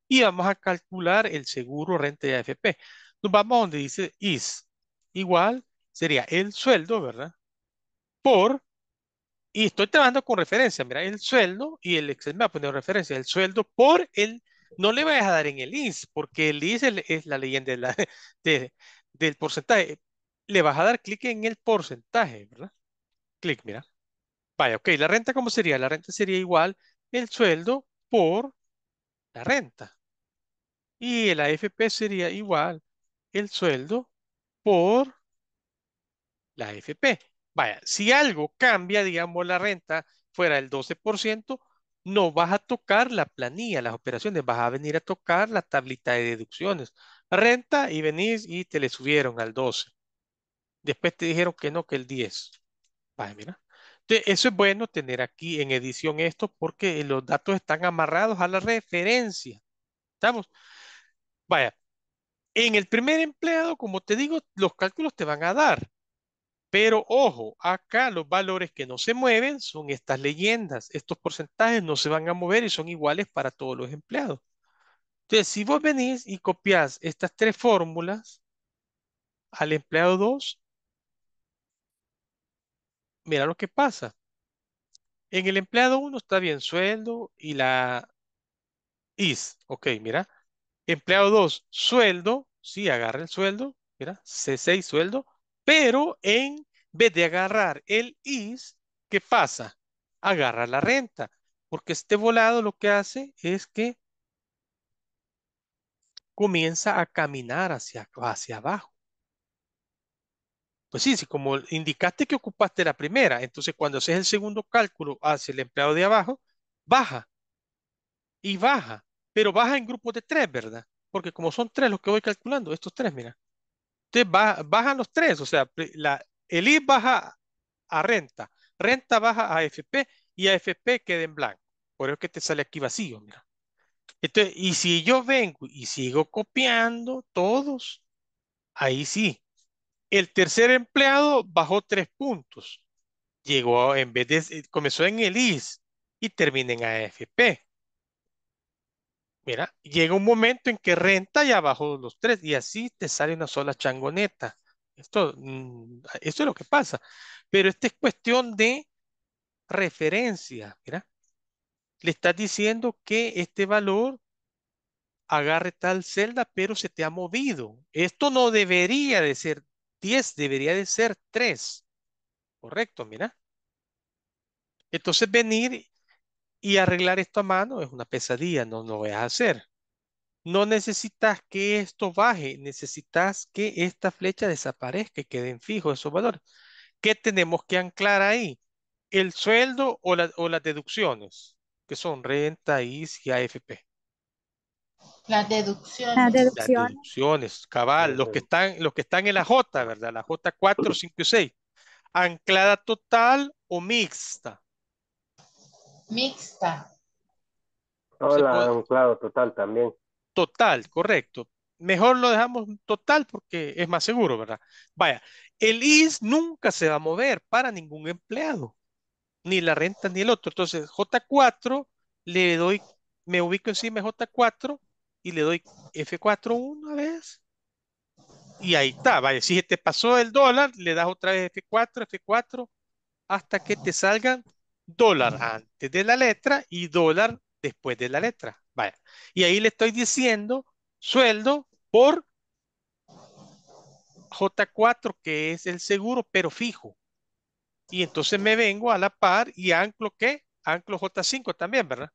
S1: y vamos a calcular el seguro, renta y AFP. Nos vamos a donde dice IS. Igual sería el sueldo, ¿verdad? Por, y estoy trabajando con referencia, mira, el sueldo y el Excel me va a poner referencia, el sueldo por el, no le vas a dar en el IS, porque el IS es, la leyenda la, del porcentaje. Le vas a dar clic en el porcentaje, ¿verdad? clic, mira. Vaya, ok, ¿la renta cómo sería? La renta sería igual el sueldo por la renta. Y el AFP sería igual el sueldo por la AFP. Vaya, si algo cambia, digamos, la renta fuera el 12%, no vas a tocar la planilla, las operaciones, vas a venir a tocar la tablita de deducciones. Renta y venís y te le subieron al 12. Después te dijeron que no, que el 10 mira. eso es bueno tener aquí en edición esto porque los datos están amarrados a la referencia. ¿Estamos? Vaya, en el primer empleado, como te digo, los cálculos te van a dar. Pero ojo, acá los valores que no se mueven son estas leyendas. Estos porcentajes no se van a mover y son iguales para todos los empleados. Entonces, si vos venís y copias estas tres fórmulas al empleado 2, mira lo que pasa. En el empleado 1 está bien sueldo y la is. Ok, mira. Empleado 2, sueldo. Sí, agarra el sueldo. Mira, C6 sueldo. Pero en vez de agarrar el is, ¿qué pasa? Agarra la renta. Porque este volado lo que hace es que comienza a caminar hacia, hacia abajo. Pues sí, como indicaste que ocupaste la primera, entonces cuando haces el segundo cálculo hacia el empleado de abajo, baja. Y baja, pero baja en grupos de tres, ¿verdad? Porque como son tres los que voy calculando, estos tres, mira. Entonces bajan los tres, o sea, el I baja a renta, renta baja a AFP y AFP queda en blanco. Por eso es que te sale aquí vacío, mira. Entonces, y si yo vengo y sigo copiando todos, ahí sí, el tercer empleado bajó tres puntos. Llegó en vez de, comenzó en el IS y termina en AFP. Mira, llega un momento en que renta ya bajó los tres y así te sale una sola changoneta. Esto, mm, esto es lo que pasa. Pero esta es cuestión de referencia. Mira, le estás diciendo que este valor agarre tal celda, pero se te ha movido. Esto no debería de ser 10 debería de ser 3. Correcto, mira. Entonces venir y arreglar esto a mano es una pesadilla, no lo voy a hacer. No necesitas que esto baje, necesitas que esta flecha desaparezca y queden fijos esos valores. ¿Qué tenemos que anclar ahí? El sueldo o, las deducciones, que son renta, IS y AFP. Las deducciones. Las deducciones. cabal, los que están, los que están en la J, ¿verdad? La J 4, 5 y 6. Anclada total o mixta. Mixta. No, pues, anclado total también. Total, correcto. Mejor lo dejamos total porque es más seguro, ¿verdad? Vaya, el IS nunca se va a mover para ningún empleado, ni la renta ni el otro. Entonces, J4 le doy, me ubico encima de J4 y le doy F4 una vez. Y ahí está, vaya, si te pasó el dólar, le das otra vez F4, F4, hasta que te salgan dólar antes de la letra y dólar después de la letra. Vaya, y ahí le estoy diciendo sueldo por J4, que es el seguro, pero fijo. Y entonces me vengo a la par y anclo, ¿qué? Anclo J5 también, ¿verdad?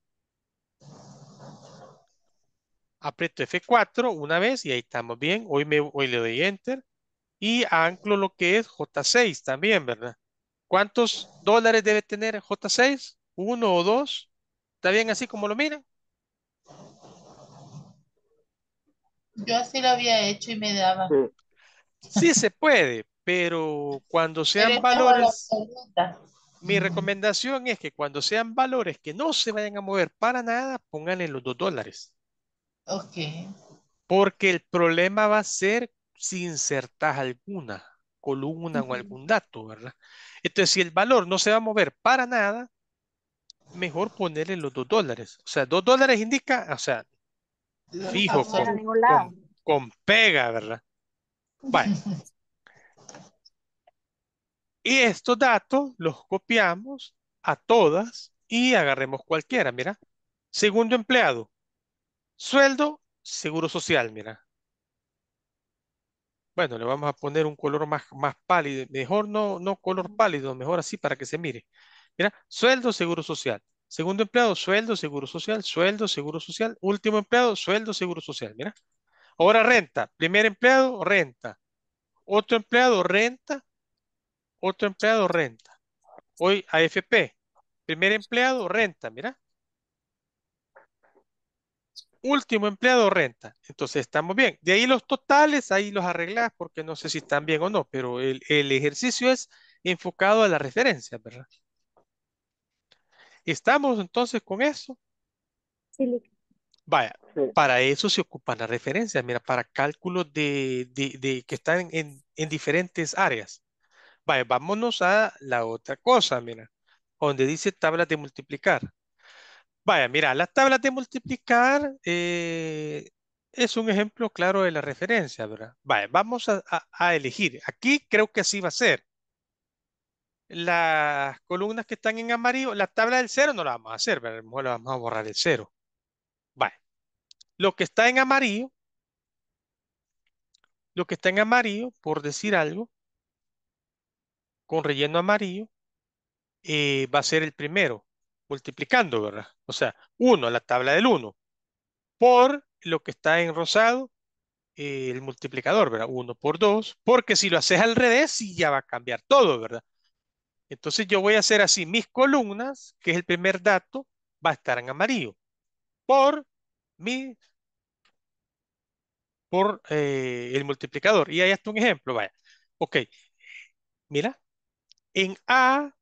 S1: aprieto F4 una vez y ahí estamos bien. Hoy, me, hoy le doy Enter y anclo lo que es J6 también, ¿verdad? ¿Cuántos dólares debe tener J6? ¿Uno o dos? ¿Está bien así como lo miran? Yo así lo había hecho y me daba. Sí se puede, pero cuando sean valores... Mi recomendación es que cuando sean valores que no se vayan a mover para nada, pónganle los dos dólares. Ok. Porque el problema va a ser sin insertas alguna, columna o algún dato, ¿verdad? Entonces, si el valor no se va a mover para nada, mejor ponerle los dos dólares. O sea, dos dólares indica, o sea, fijo, con, con, pega, ¿verdad? Bueno. y estos datos los copiamos a todas y agarremos cualquiera, mira. Segundo empleado, Sueldo, seguro social, mira. Bueno, le vamos a poner un color más, más pálido. Mejor no, no color pálido, mejor así para que se mire. Mira, sueldo, seguro social. Segundo empleado, sueldo, seguro social. Sueldo, seguro social. Último empleado, sueldo, seguro social. Mira. Ahora renta. Primer empleado, renta. Otro empleado, renta. Otro empleado, renta. Hoy AFP. Primer empleado, renta, mira último empleado renta. Entonces estamos bien. De ahí los totales, ahí los arreglás porque no sé si están bien o no, pero el, ejercicio es enfocado a la referencia, ¿verdad? ¿Estamos entonces con eso? Sí. Vaya, para eso se ocupan las referencias, mira, para cálculos de, de, que están en, en, diferentes áreas. Vaya, vámonos a la otra cosa, mira, donde dice tablas de multiplicar. Vaya, mira, las tablas de multiplicar eh, es un ejemplo claro de la referencia, ¿verdad? Vaya, vamos a, elegir. Aquí creo que así va a ser. Las columnas que están en amarillo, la tabla del cero no la vamos a hacer, A lo mejor vamos a borrar el cero. Vaya, lo que está en amarillo, lo que está en amarillo, por decir algo, con relleno amarillo, eh, va a ser el primero multiplicando, ¿verdad? O sea, 1, la tabla del 1, por lo que está en rosado, eh, el multiplicador, ¿verdad? 1 por 2, porque si lo haces al revés, ya va a cambiar todo, ¿verdad? Entonces yo voy a hacer así mis columnas, que es el primer dato, va a estar en amarillo, por mi por eh, el multiplicador. Y ahí está un ejemplo, vaya. Ok, mira, en A,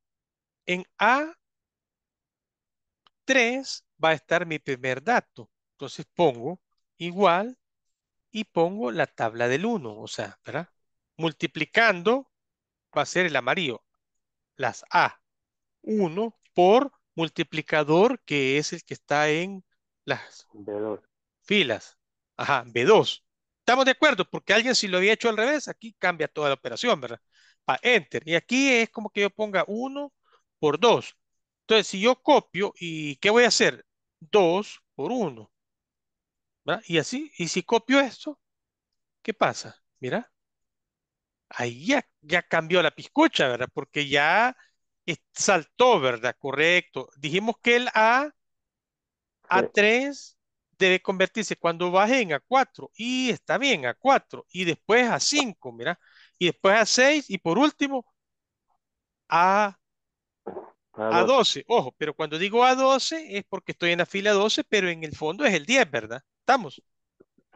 S1: en A 3 va a estar mi primer dato. Entonces pongo igual y pongo la tabla del 1. O sea, ¿verdad? Multiplicando va a ser el amarillo. Las A. 1 por multiplicador que es el que está en las filas. Ajá, B2. ¿Estamos de acuerdo? Porque alguien si lo había hecho al revés, aquí cambia toda la operación, ¿verdad? Para Enter. Y aquí es como que yo ponga 1 por 2. Entonces, si yo copio, ¿y qué voy a hacer? 2 por 1. Y así, y si copio esto, ¿qué pasa? Mira, ahí ya, cambió la piscucha, ¿verdad? Porque ya saltó, ¿verdad? Correcto. Dijimos que el A, A3 debe convertirse cuando baje en A4 y está bien, A4 y después A5, mira, y después A6 y por último A a 12, ojo, pero cuando digo A12 es porque estoy en la fila 12, pero en el fondo es el 10, ¿verdad? ¿Estamos?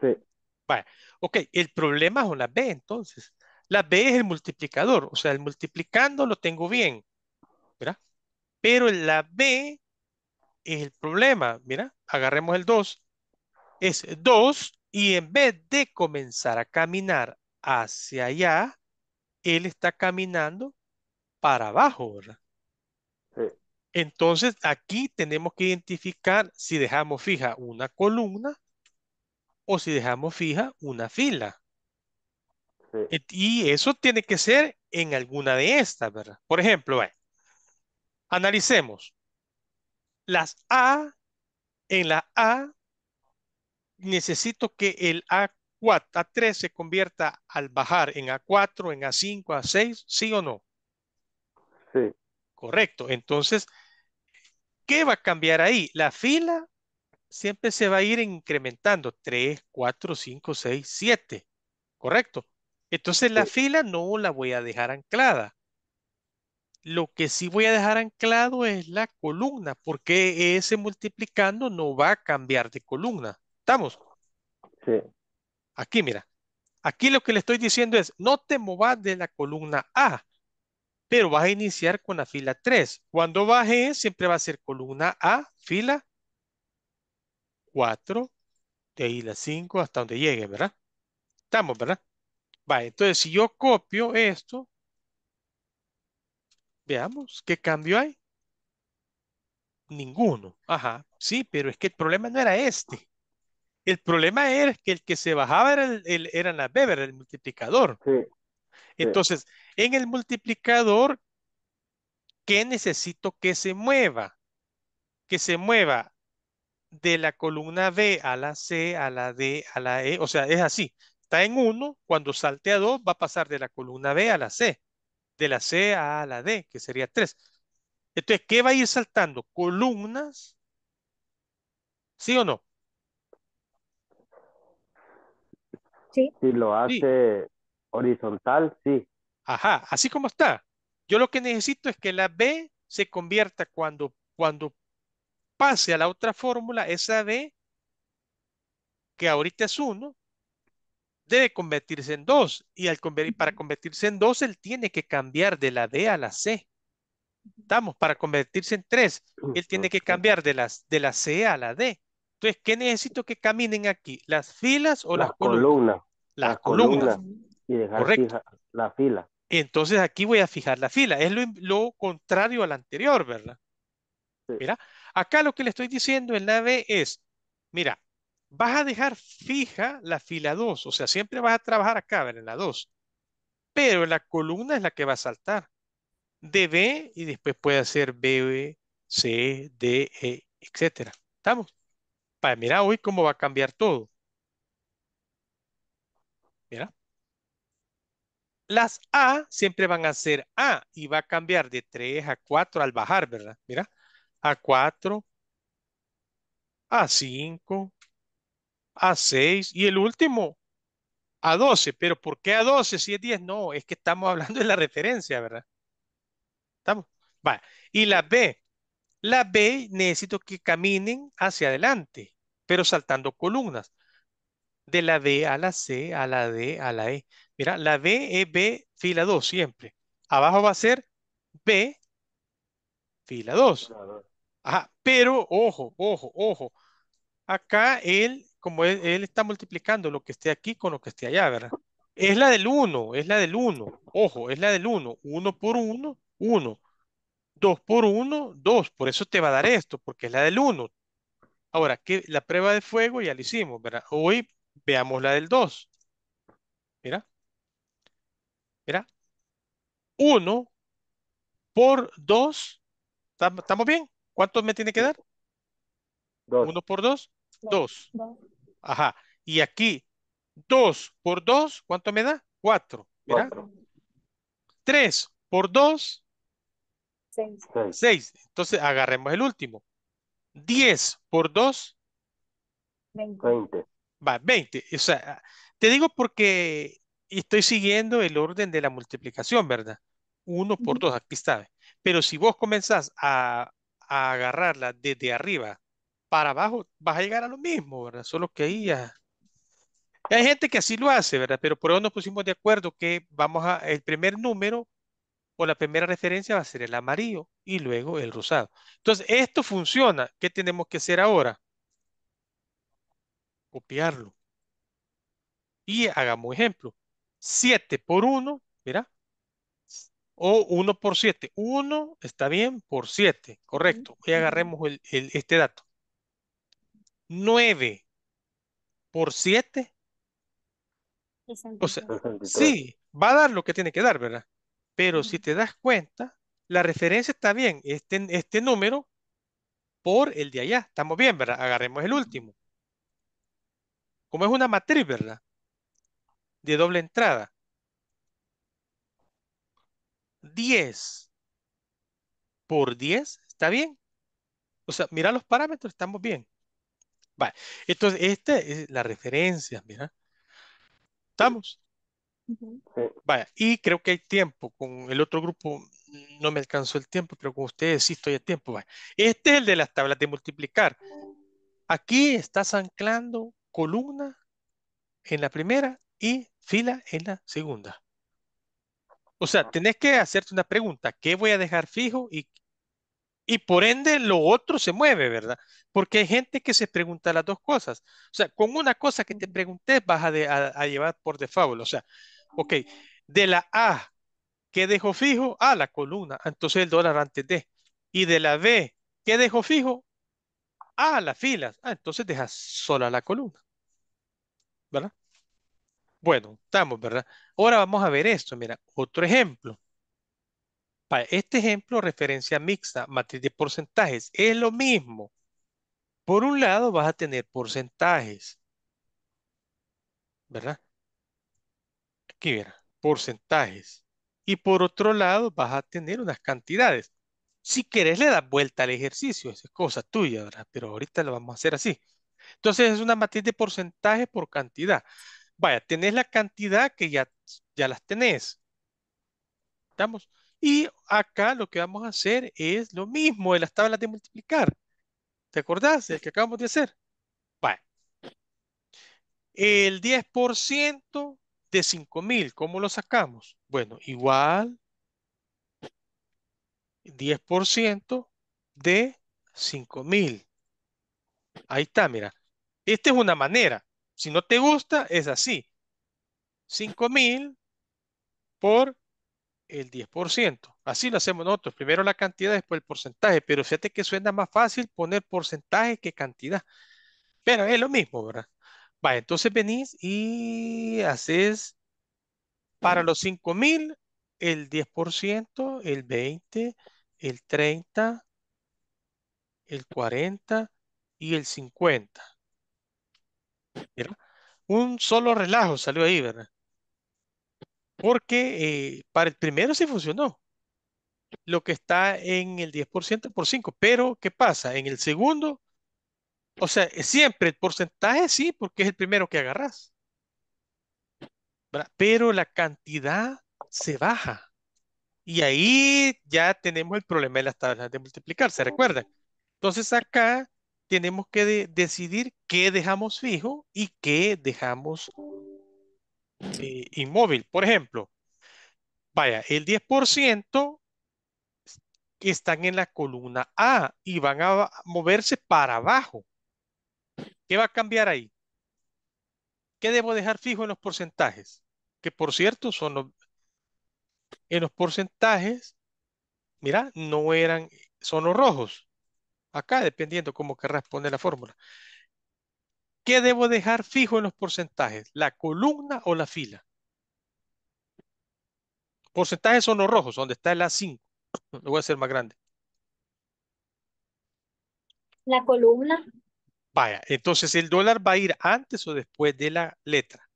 S1: Sí. Vale. Ok, el problema es con la B entonces. La B es el multiplicador, o sea, el multiplicando lo tengo bien, ¿verdad? Pero la B es el problema, mira, agarremos el 2, es 2 y en vez de comenzar a caminar hacia allá, él está caminando para abajo, ¿verdad? Entonces, aquí tenemos que identificar si dejamos fija una columna o si dejamos fija una fila. Y eso tiene que ser en alguna de estas, ¿verdad? Por ejemplo, analicemos. Las A, en la A, necesito que el A4, A3 se convierta al bajar en A4, en A5, A6, ¿sí o no? Sí. Correcto. Entonces, ¿Qué va a cambiar ahí? La fila siempre se va a ir incrementando. 3, 4, 5, 6, 7. ¿Correcto? Entonces la fila no la voy a dejar anclada. Lo que sí voy a dejar anclado es la columna, porque ese multiplicando no va a cambiar de columna. ¿Estamos? Sí. Aquí, mira. Aquí lo que le estoy diciendo es, no te movas de la columna A pero vas a iniciar con la fila 3. Cuando baje, siempre va a ser columna A, fila 4, de ahí la 5 hasta donde llegue, ¿verdad? Estamos, ¿verdad? Vale, entonces si yo copio esto, veamos, ¿qué cambio hay? Ninguno. Ajá, sí, pero es que el problema no era este. El problema era que el que se bajaba era, el, era la B, el multiplicador. Sí. Entonces, en el multiplicador, ¿qué necesito que se mueva? Que se mueva de la columna B a la C, a la D, a la E. O sea, es así. Está en 1, cuando salte a 2 va a pasar de la columna B a la C, de la C a la D, que sería 3. Entonces, ¿qué va a ir saltando? ¿Columnas? ¿Sí o no? Sí. Si lo hace, Horizontal, sí. Ajá, así como está. Yo lo que necesito es que la B se convierta cuando, cuando pase a la otra fórmula, esa B, que ahorita es 1, debe convertirse en 2. Y al para convertirse en 2, él tiene que cambiar de la D a la C. Estamos, para convertirse en 3, él tiene que cambiar de, las, de la C a la D. Entonces, ¿qué necesito que caminen aquí? ¿Las filas o las, columnas? Las, columnas y dejar fija la fila. Entonces aquí voy a fijar la fila. Es lo, lo contrario al anterior, ¿verdad? Mira, acá lo que le estoy diciendo en la B es, mira, vas a dejar fija la fila 2, o sea, siempre vas a trabajar acá, ¿verdad? En la 2. Pero la columna es la que va a saltar. De B y después puede ser B, C, D, E, etcétera. ¿Estamos? Para mirar hoy cómo va a cambiar todo. Las A siempre van a ser A y va a cambiar de 3 a 4 al bajar, ¿verdad? Mira, a 4, a 5, a 6 y el último a 12. Pero ¿por qué a 12 si es 10? No, es que estamos hablando de la referencia, ¿verdad? ¿Estamos? Vale. Y la B. La B necesito que caminen hacia adelante, pero saltando columnas. De la B a la C, a la D, a la E. Mira, la B es B fila 2 siempre. Abajo va a ser B fila 2. Ajá, pero ojo, ojo, ojo. Acá él, como él, está multiplicando lo que esté aquí con lo que esté allá, ¿verdad? Es la del 1, es la del 1. Ojo, es la del 1. 1 por 1, 1. 2 por 1, 2. Por eso te va a dar esto, porque es la del 1. Ahora, la prueba de fuego ya la hicimos, ¿verdad? Hoy veamos la del 2. Mira. Mira, 1 por 2, ¿estamos bien? ¿Cuánto me tiene que dar? 1 por 2, 2. Ajá. Y aquí, 2 por 2, ¿cuánto me da? 4. Mira. 3 por 2, 6. Entonces agarremos el último. 10 por 2, 20. Va, 20. O sea, te digo porque y estoy siguiendo el orden de la multiplicación, ¿verdad? uno por dos aquí está. Pero si vos comenzás a, a, agarrarla desde arriba para abajo, vas a llegar a lo mismo, ¿verdad? Solo que ahí ya... Hay gente que así lo hace, ¿verdad? Pero por eso nos pusimos de acuerdo que vamos a... El primer número o la primera referencia va a ser el amarillo y luego el rosado. Entonces, esto funciona. ¿Qué tenemos que hacer ahora? Copiarlo. Y hagamos ejemplo. 7 por 1, mira. O 1 por 7. 1 está bien por 7, correcto. Hoy agarremos el, el, este dato. 9 por 7. O sea, sí, va a dar lo que tiene que dar, ¿verdad? Pero si te das cuenta, la referencia está bien, este, este número por el de allá. Estamos bien, ¿verdad? Agarremos el último. Como es una matriz, ¿verdad? de doble entrada. 10 por 10, ¿está bien? O sea, mira los parámetros, estamos bien. Vale, entonces esta es la referencia, mira. ¿Estamos? Vaya, y creo que hay tiempo. Con el otro grupo no me alcanzó el tiempo, pero con ustedes sí estoy a tiempo. Este es el de las tablas de multiplicar. Aquí estás anclando columna en la primera y fila en la segunda. O sea, ah. tenés que hacerte una pregunta, ¿qué voy a dejar fijo? Y, y por ende lo otro se mueve, ¿verdad? Porque hay gente que se pregunta las dos cosas. O sea, con una cosa que te pregunté vas a, llevar por default. O sea, ok, de la A, ¿qué dejo fijo? A la columna, entonces el dólar antes de. Y de la B, ¿qué dejo fijo? A las filas. Ah, entonces dejas sola la columna. ¿Verdad? Bueno, estamos, ¿verdad? Ahora vamos a ver esto. Mira, otro ejemplo. Para este ejemplo, referencia mixta, matriz de porcentajes, es lo mismo. Por un lado vas a tener porcentajes, ¿verdad? Aquí, mira, porcentajes. Y por otro lado vas a tener unas cantidades. Si querés le das vuelta al ejercicio, esa es cosa tuya, ¿verdad? Pero ahorita lo vamos a hacer así. Entonces es una matriz de porcentaje por cantidad. Vaya, tenés la cantidad que ya, ya las tenés. ¿Estamos? Y acá lo que vamos a hacer es lo mismo de las tablas de multiplicar. ¿Te acordás del que acabamos de hacer? Vaya. El 10% de 5000, ¿cómo lo sacamos? Bueno, igual 10% de 5000. Ahí está, mira. Esta es una manera. Si no te gusta, es así. 5000 por el 10%. Así lo hacemos nosotros. Primero la cantidad, después el porcentaje. Pero fíjate que suena más fácil poner porcentaje que cantidad. Pero es lo mismo, ¿verdad? va entonces venís y haces para los 5000 el 10%, el 20, el 30, el 40 y el 50 un solo relajo salió ahí, ¿verdad? Porque eh, para el primero sí funcionó. Lo que está en el 10% por 5. Pero, ¿qué pasa? En el segundo, o sea, eh, siempre el porcentaje sí, porque es el primero que agarras. Pero la cantidad se baja. Y ahí ya tenemos el problema de las tablas de multiplicar, ¿se recuerdan? Entonces acá tenemos que decidir qué dejamos fijo y qué dejamos eh, inmóvil. Por ejemplo, vaya, el 10% están en la columna A y van a moverse para abajo. ¿Qué va a cambiar ahí? ¿Qué debo dejar fijo en los porcentajes? Que por cierto, son en los porcentajes, mira, no eran, son los rojos acá, dependiendo cómo querrás poner la fórmula. ¿Qué debo dejar fijo en los porcentajes? ¿La columna o la fila? Porcentajes son los rojos, donde está el A5. Lo voy a hacer más grande. La columna. Vaya, entonces el dólar va a ir antes o después de la letra.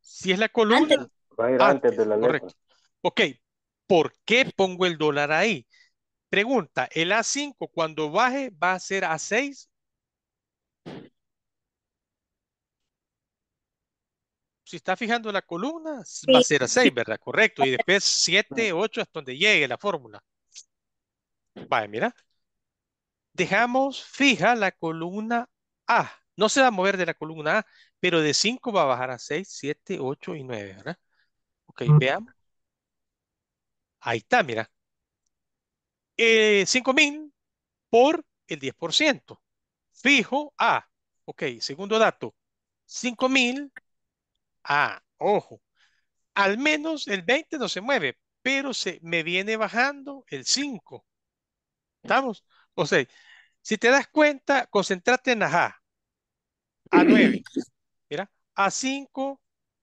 S1: Si es la columna. Va a ir antes, de la letra. Correcto. Ok, ¿Por qué pongo el dólar ahí? Pregunta, ¿el A5 cuando baje va a ser A6? Si está fijando la columna, va a ser A6, ¿verdad? Correcto. Y después 7, 8, hasta donde llegue la fórmula. Vaya, mira. Dejamos fija la columna A. No se va a mover de la columna A, pero de 5 va a bajar a 6, 7, 8 y 9, ¿verdad? Ok, veamos. Ahí está, mira. 5.000 eh, por el 10%. Fijo a, ah, ok, segundo dato, 5.000 a, ah, ojo, al menos el 20 no se mueve, pero se me viene bajando el 5. ¿Estamos? O sea, si te das cuenta, concentrate en A. A 9. Mira, a 5,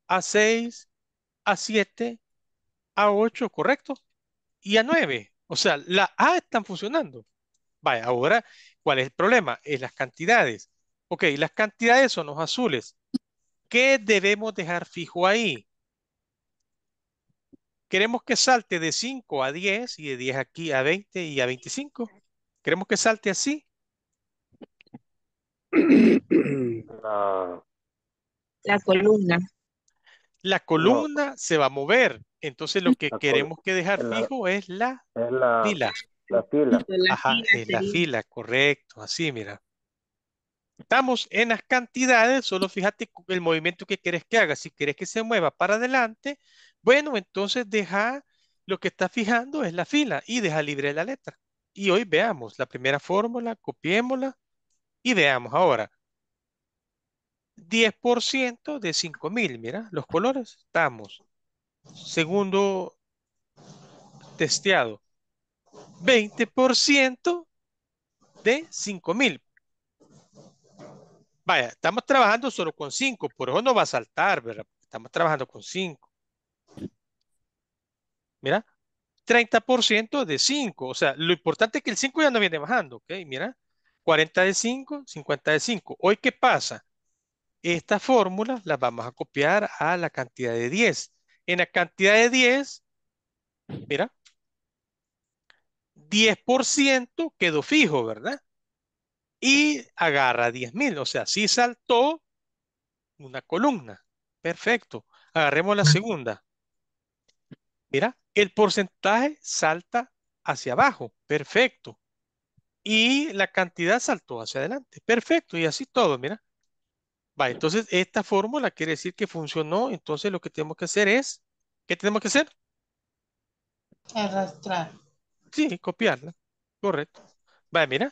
S1: a 6, a 7, a 8, ¿correcto? y a 9. O sea, la A están funcionando. Vaya, ahora, ¿cuál es el problema? Es las cantidades. Ok, las cantidades son los azules. ¿Qué debemos dejar fijo ahí? Queremos que salte de 5 a 10 y de 10 aquí a 20 y a 25. ¿Queremos que salte así? La columna la columna se va a mover. Entonces lo que queremos que dejar fijo es la, fila. La fila. Ajá, la fila, correcto. Así, mira. Estamos en las cantidades, solo fíjate el movimiento que quieres que haga. Si quieres que se mueva para adelante, bueno, entonces deja lo que está fijando es la fila y deja libre la letra. Y hoy veamos la primera fórmula, copiémosla y veamos ahora. 10% de 5000, mira, los colores, estamos. Segundo testeado, 20% de 5000. Vaya, estamos trabajando solo con 5, por eso no va a saltar, ¿verdad? Estamos trabajando con 5. Mira, 30% de 5, o sea, lo importante es que el 5 ya no viene bajando, ¿ok? Mira, 40 de 5, 50 de 5. Hoy, ¿qué pasa? Esta fórmula la vamos a copiar a la cantidad de 10. En la cantidad de 10, mira, 10% quedó fijo, ¿verdad? Y agarra 10.000, o sea, sí saltó una columna. Perfecto. Agarremos la segunda. Mira, el porcentaje salta hacia abajo. Perfecto. Y la cantidad saltó hacia adelante. Perfecto. Y así todo, mira. Vale, entonces esta fórmula quiere decir que funcionó, entonces lo que tenemos que hacer es, ¿qué tenemos que hacer? Arrastrar. Sí, copiarla, correcto. vaya mira,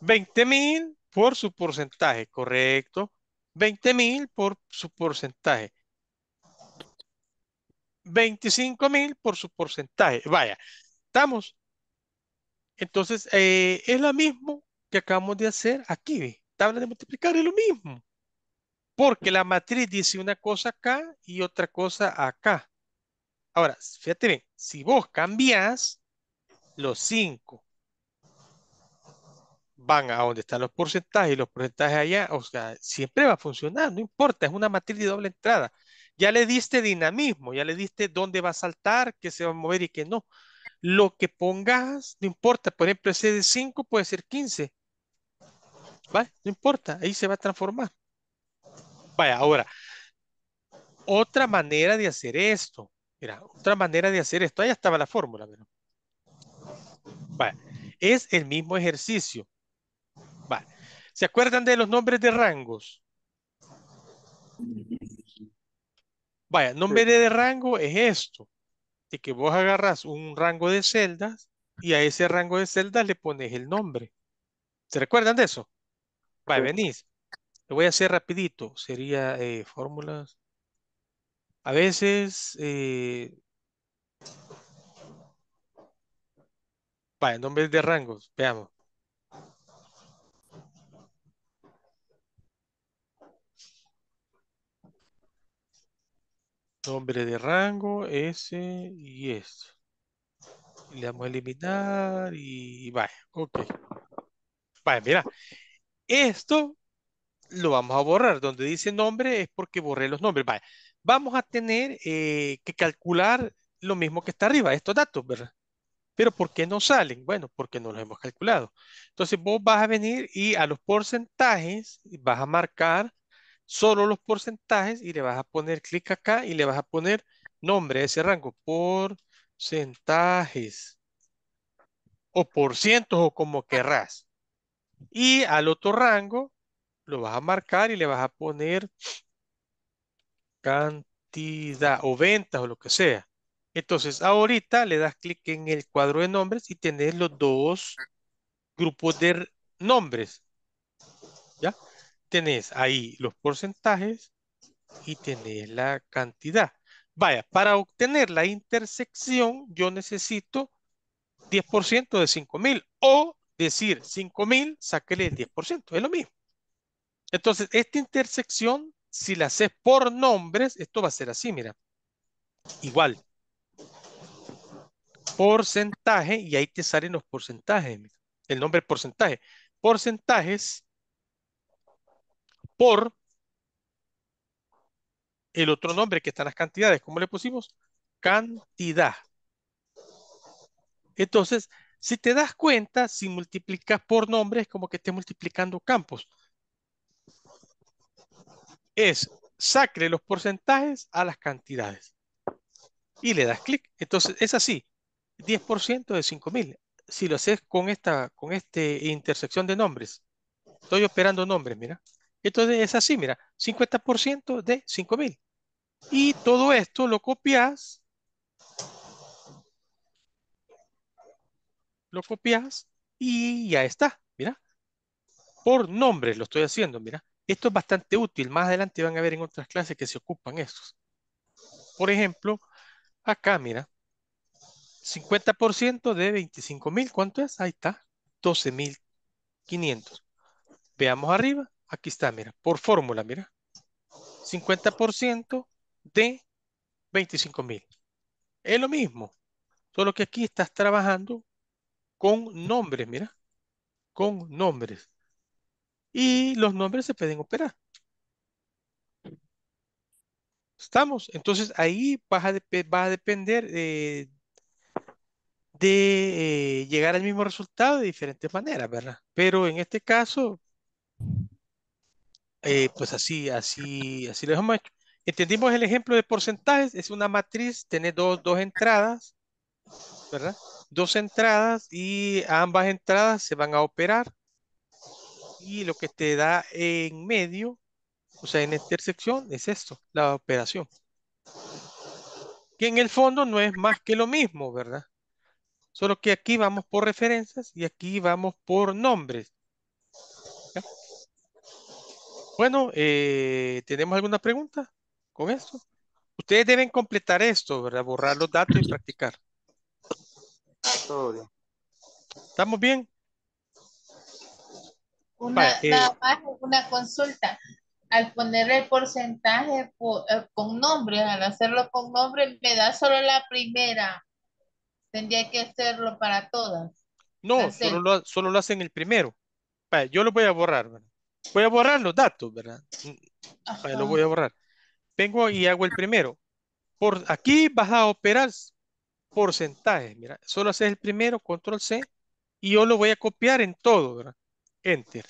S1: 20.000 por su porcentaje, correcto. 20.000 mil por su porcentaje. 25,000 mil por su porcentaje. Vaya, ¿estamos? Entonces, eh, es lo mismo que acabamos de hacer aquí habla de multiplicar es lo mismo. Porque la matriz dice una cosa acá y otra cosa acá. Ahora, fíjate bien, si vos cambias los 5 van a donde están los porcentajes y los porcentajes allá, o sea, siempre va a funcionar, no importa, es una matriz de doble entrada. Ya le diste dinamismo, ya le diste dónde va a saltar, que se va a mover y que no. Lo que pongas, no importa, por ejemplo, ese de 5 puede ser 15, no importa, ahí se va a transformar. Vaya, ahora, otra manera de hacer esto. Mira, otra manera de hacer esto. Ahí estaba la fórmula. ¿verdad? Es el mismo ejercicio. Vale. ¿Se acuerdan de los nombres de rangos? Vaya, nombre de rango es esto. De que vos agarras un rango de celdas y a ese rango de celdas le pones el nombre. ¿Se recuerdan de eso? Va, venís. Lo voy a hacer rapidito. Sería eh, fórmulas. A veces... Eh... nombres de rangos. Veamos. Nombre de rango, ese y esto. Le damos a eliminar y vaya, ok. Vaya, mira, esto lo vamos a borrar. Donde dice nombre es porque borré los nombres. Vale. Vamos a tener eh, que calcular lo mismo que está arriba, estos datos, ¿verdad? Pero ¿por qué no salen? Bueno, porque no los hemos calculado. Entonces vos vas a venir y a los porcentajes vas a marcar solo los porcentajes y le vas a poner clic acá y le vas a poner nombre de ese rango. Porcentajes. O por cientos o como querrás. Y al otro rango lo vas a marcar y le vas a poner cantidad o ventas o lo que sea. Entonces ahorita le das clic en el cuadro de nombres y tenés los dos grupos de nombres. ¿Ya? Tenés ahí los porcentajes y tenés la cantidad. Vaya, para obtener la intersección yo necesito 10% de 5000 o decir 5000, sáquele el 10%, es lo mismo. Entonces, esta intersección, si la haces por nombres, esto va a ser así, mira. Igual. Porcentaje, y ahí te salen los porcentajes, el nombre porcentaje. Porcentajes por el otro nombre que están las cantidades. ¿Cómo le pusimos? Cantidad. Entonces, si te das cuenta, si multiplicas por nombres, como que estés multiplicando campos. Es sacre los porcentajes a las cantidades. Y le das clic. Entonces, es así. 10% de 5.000. Si lo haces con esta con este intersección de nombres. Estoy operando nombres, mira. Entonces es así, mira. 50% de 5.000. Y todo esto lo copias lo copias y ya está, mira. Por nombre lo estoy haciendo, mira. Esto es bastante útil, más adelante van a ver en otras clases que se ocupan estos. Por ejemplo, acá, mira, 50% de 25.000, ¿cuánto es? Ahí está, 12.500, Veamos arriba, aquí está, mira, por fórmula, mira. 50% de 25.000, Es lo mismo, solo que aquí estás trabajando con nombres, mira, con nombres. Y los nombres se pueden operar. ¿Estamos? Entonces ahí va a depender eh, de eh, llegar al mismo resultado de diferentes maneras, ¿verdad? Pero en este caso, eh, pues así, así, así lo hemos hecho. Entendimos el ejemplo de porcentajes, es una matriz, tiene dos, dos entradas, ¿verdad? dos entradas y ambas entradas se van a operar y lo que te da en medio, o sea, en intersección, es esto, la operación. Que en el fondo no es más que lo mismo, ¿verdad? Solo que aquí vamos por referencias y aquí vamos por nombres. Bueno, eh, ¿tenemos alguna pregunta con esto? Ustedes deben completar esto, ¿verdad? Borrar los datos y practicar. ¿Estamos bien? Una, eh. una consulta. Al poner el porcentaje eh, con nombre, al hacerlo con nombre, me da solo la primera. Tendría que hacerlo para todas. No, solo lo, hacen el primero. yo lo voy a borrar. Voy a borrar los datos, ¿verdad? lo voy a borrar. Vengo y hago el primero. Por aquí vas a operar porcentaje, Mira, solo haces el primero, control C, y yo lo voy a copiar en todo, ¿verdad? Enter.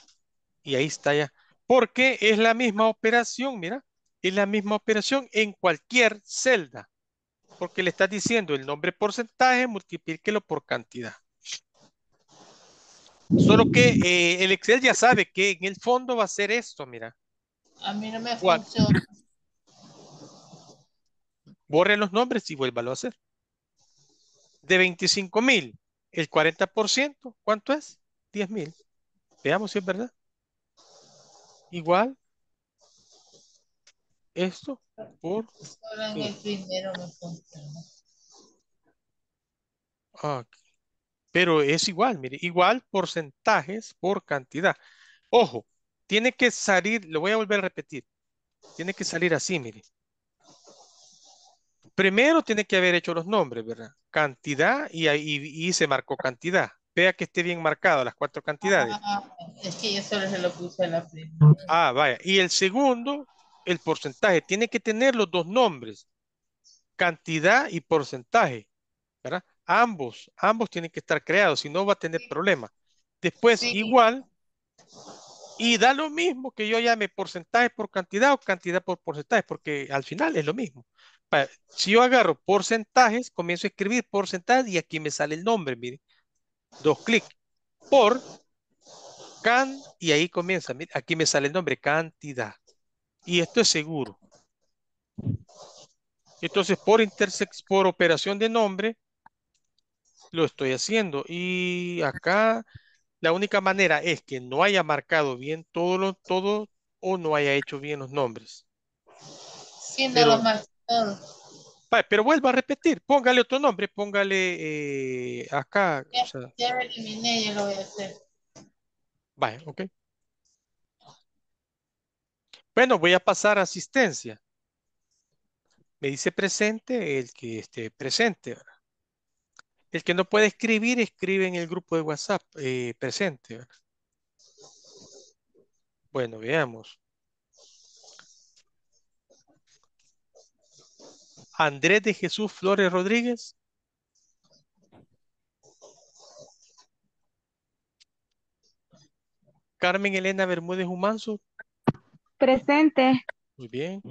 S1: Y ahí está ya. Porque es la misma operación, mira, es la misma operación en cualquier celda. Porque le estás diciendo el nombre porcentaje, multiplíquelo por cantidad. Solo que eh, el Excel ya sabe que en el fondo va a ser esto, mira. A mí no me funciona. Borre los nombres y vuélvalo a hacer de 25 mil, el 40%, ¿cuánto es? 10 mil. Veamos si es verdad. Igual. Esto por... Pero es igual, mire, igual porcentajes por cantidad. Ojo, tiene que salir, lo voy a volver a repetir. Tiene que salir así, mire primero tiene que haber hecho los nombres, ¿verdad? Cantidad y, y, se marcó cantidad. Vea que esté bien marcado las cuatro cantidades. Ah, es que yo se lo puse en la primera. Ah, vaya. Y el segundo, el porcentaje. Tiene que tener los dos nombres. Cantidad y porcentaje. ¿Verdad? Ambos, ambos tienen que estar creados, si no va a tener problema. Después, igual, y da lo mismo que yo llame porcentaje por cantidad o cantidad por porcentaje, porque al final es lo mismo si yo agarro porcentajes, comienzo a escribir porcentaje y aquí me sale el nombre, mire. Dos clics. Por, can, y ahí comienza, aquí me sale el nombre, cantidad. Y esto es seguro. Entonces, por, intersex, por operación de nombre, lo estoy haciendo. Y acá, la única manera es que no haya marcado bien todo, lo, todo o no haya hecho bien los nombres. Sí, pero vuelvo a repetir, póngale otro nombre, póngale eh, acá. Ya, lo eliminé, ya lo voy a hacer. ok. Bueno, voy a pasar a asistencia. Me dice presente el que esté presente. El que no puede escribir, escribe en el grupo de WhatsApp eh, presente. Bueno, veamos. Andrés de Jesús Flores Rodríguez. Carmen Elena Bermúdez Humanzo. Presente. Muy bien.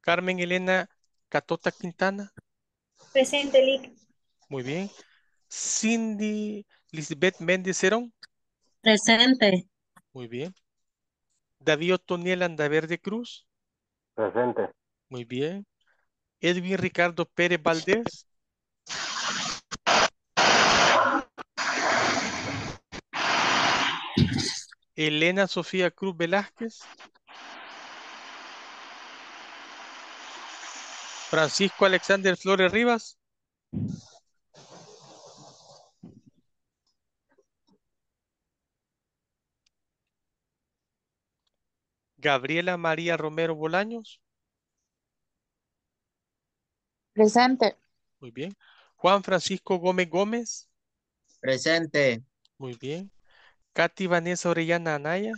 S1: Carmen Elena Catota Quintana. Presente, Lic. Muy bien. Cindy Lisbeth Méndez Cerón. Presente. Muy bien. David Otoniel Andaverde Cruz. Presente. Muy bien. Edwin Ricardo Pérez Valdés. Elena Sofía Cruz Velázquez. Francisco Alexander Flores Rivas. Gabriela María Romero Bolaños. Presente. Muy bien. Juan Francisco Gómez Gómez. Presente. Muy bien. Katy Vanessa Orellana Anaya.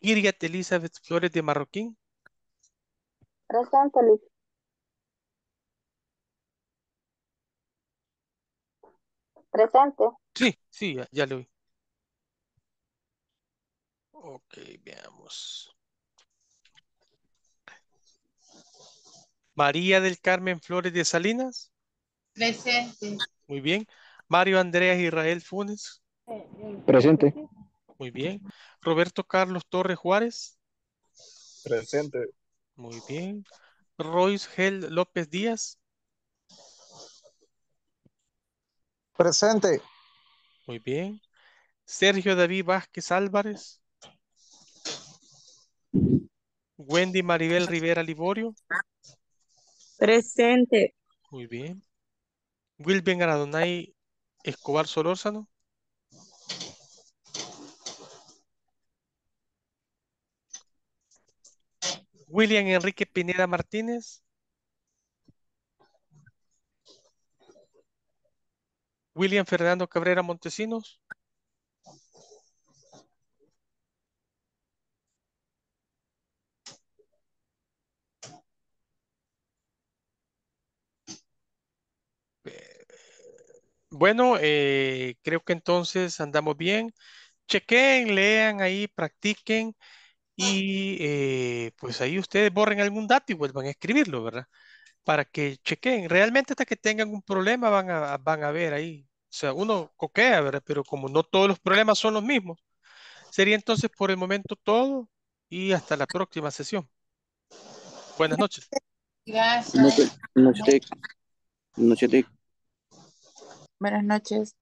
S1: Iriat Elizabeth Flores de Marroquín. Presente, Presente. Sí, sí, ya, lo Ok, veamos. María del Carmen Flores de Salinas. Presente. Muy bien. Mario Andreas Israel Funes. Presente. Muy bien. Roberto Carlos Torres Juárez. Presente. Muy bien. Royce Gel López Díaz. Presente. Muy bien. Sergio David Vázquez Álvarez. Wendy Maribel Rivera Liborio. Presente. Muy bien. Wilben Aradonay Escobar Solórzano. William Enrique Pineda Martínez. William Fernando Cabrera Montesinos. Bueno, eh, creo que entonces andamos bien. Chequen, lean ahí, practiquen y eh, pues ahí ustedes borren algún dato y vuelvan a escribirlo, ¿verdad? Para que chequen. Realmente hasta que tengan un problema van a, van a ver ahí. O sea, uno coquea, ¿verdad? Pero como no todos los problemas son los mismos, sería entonces por el momento todo y hasta la próxima sesión. Buenas noches. Gracias. noches Buenas noche. Buenas noches.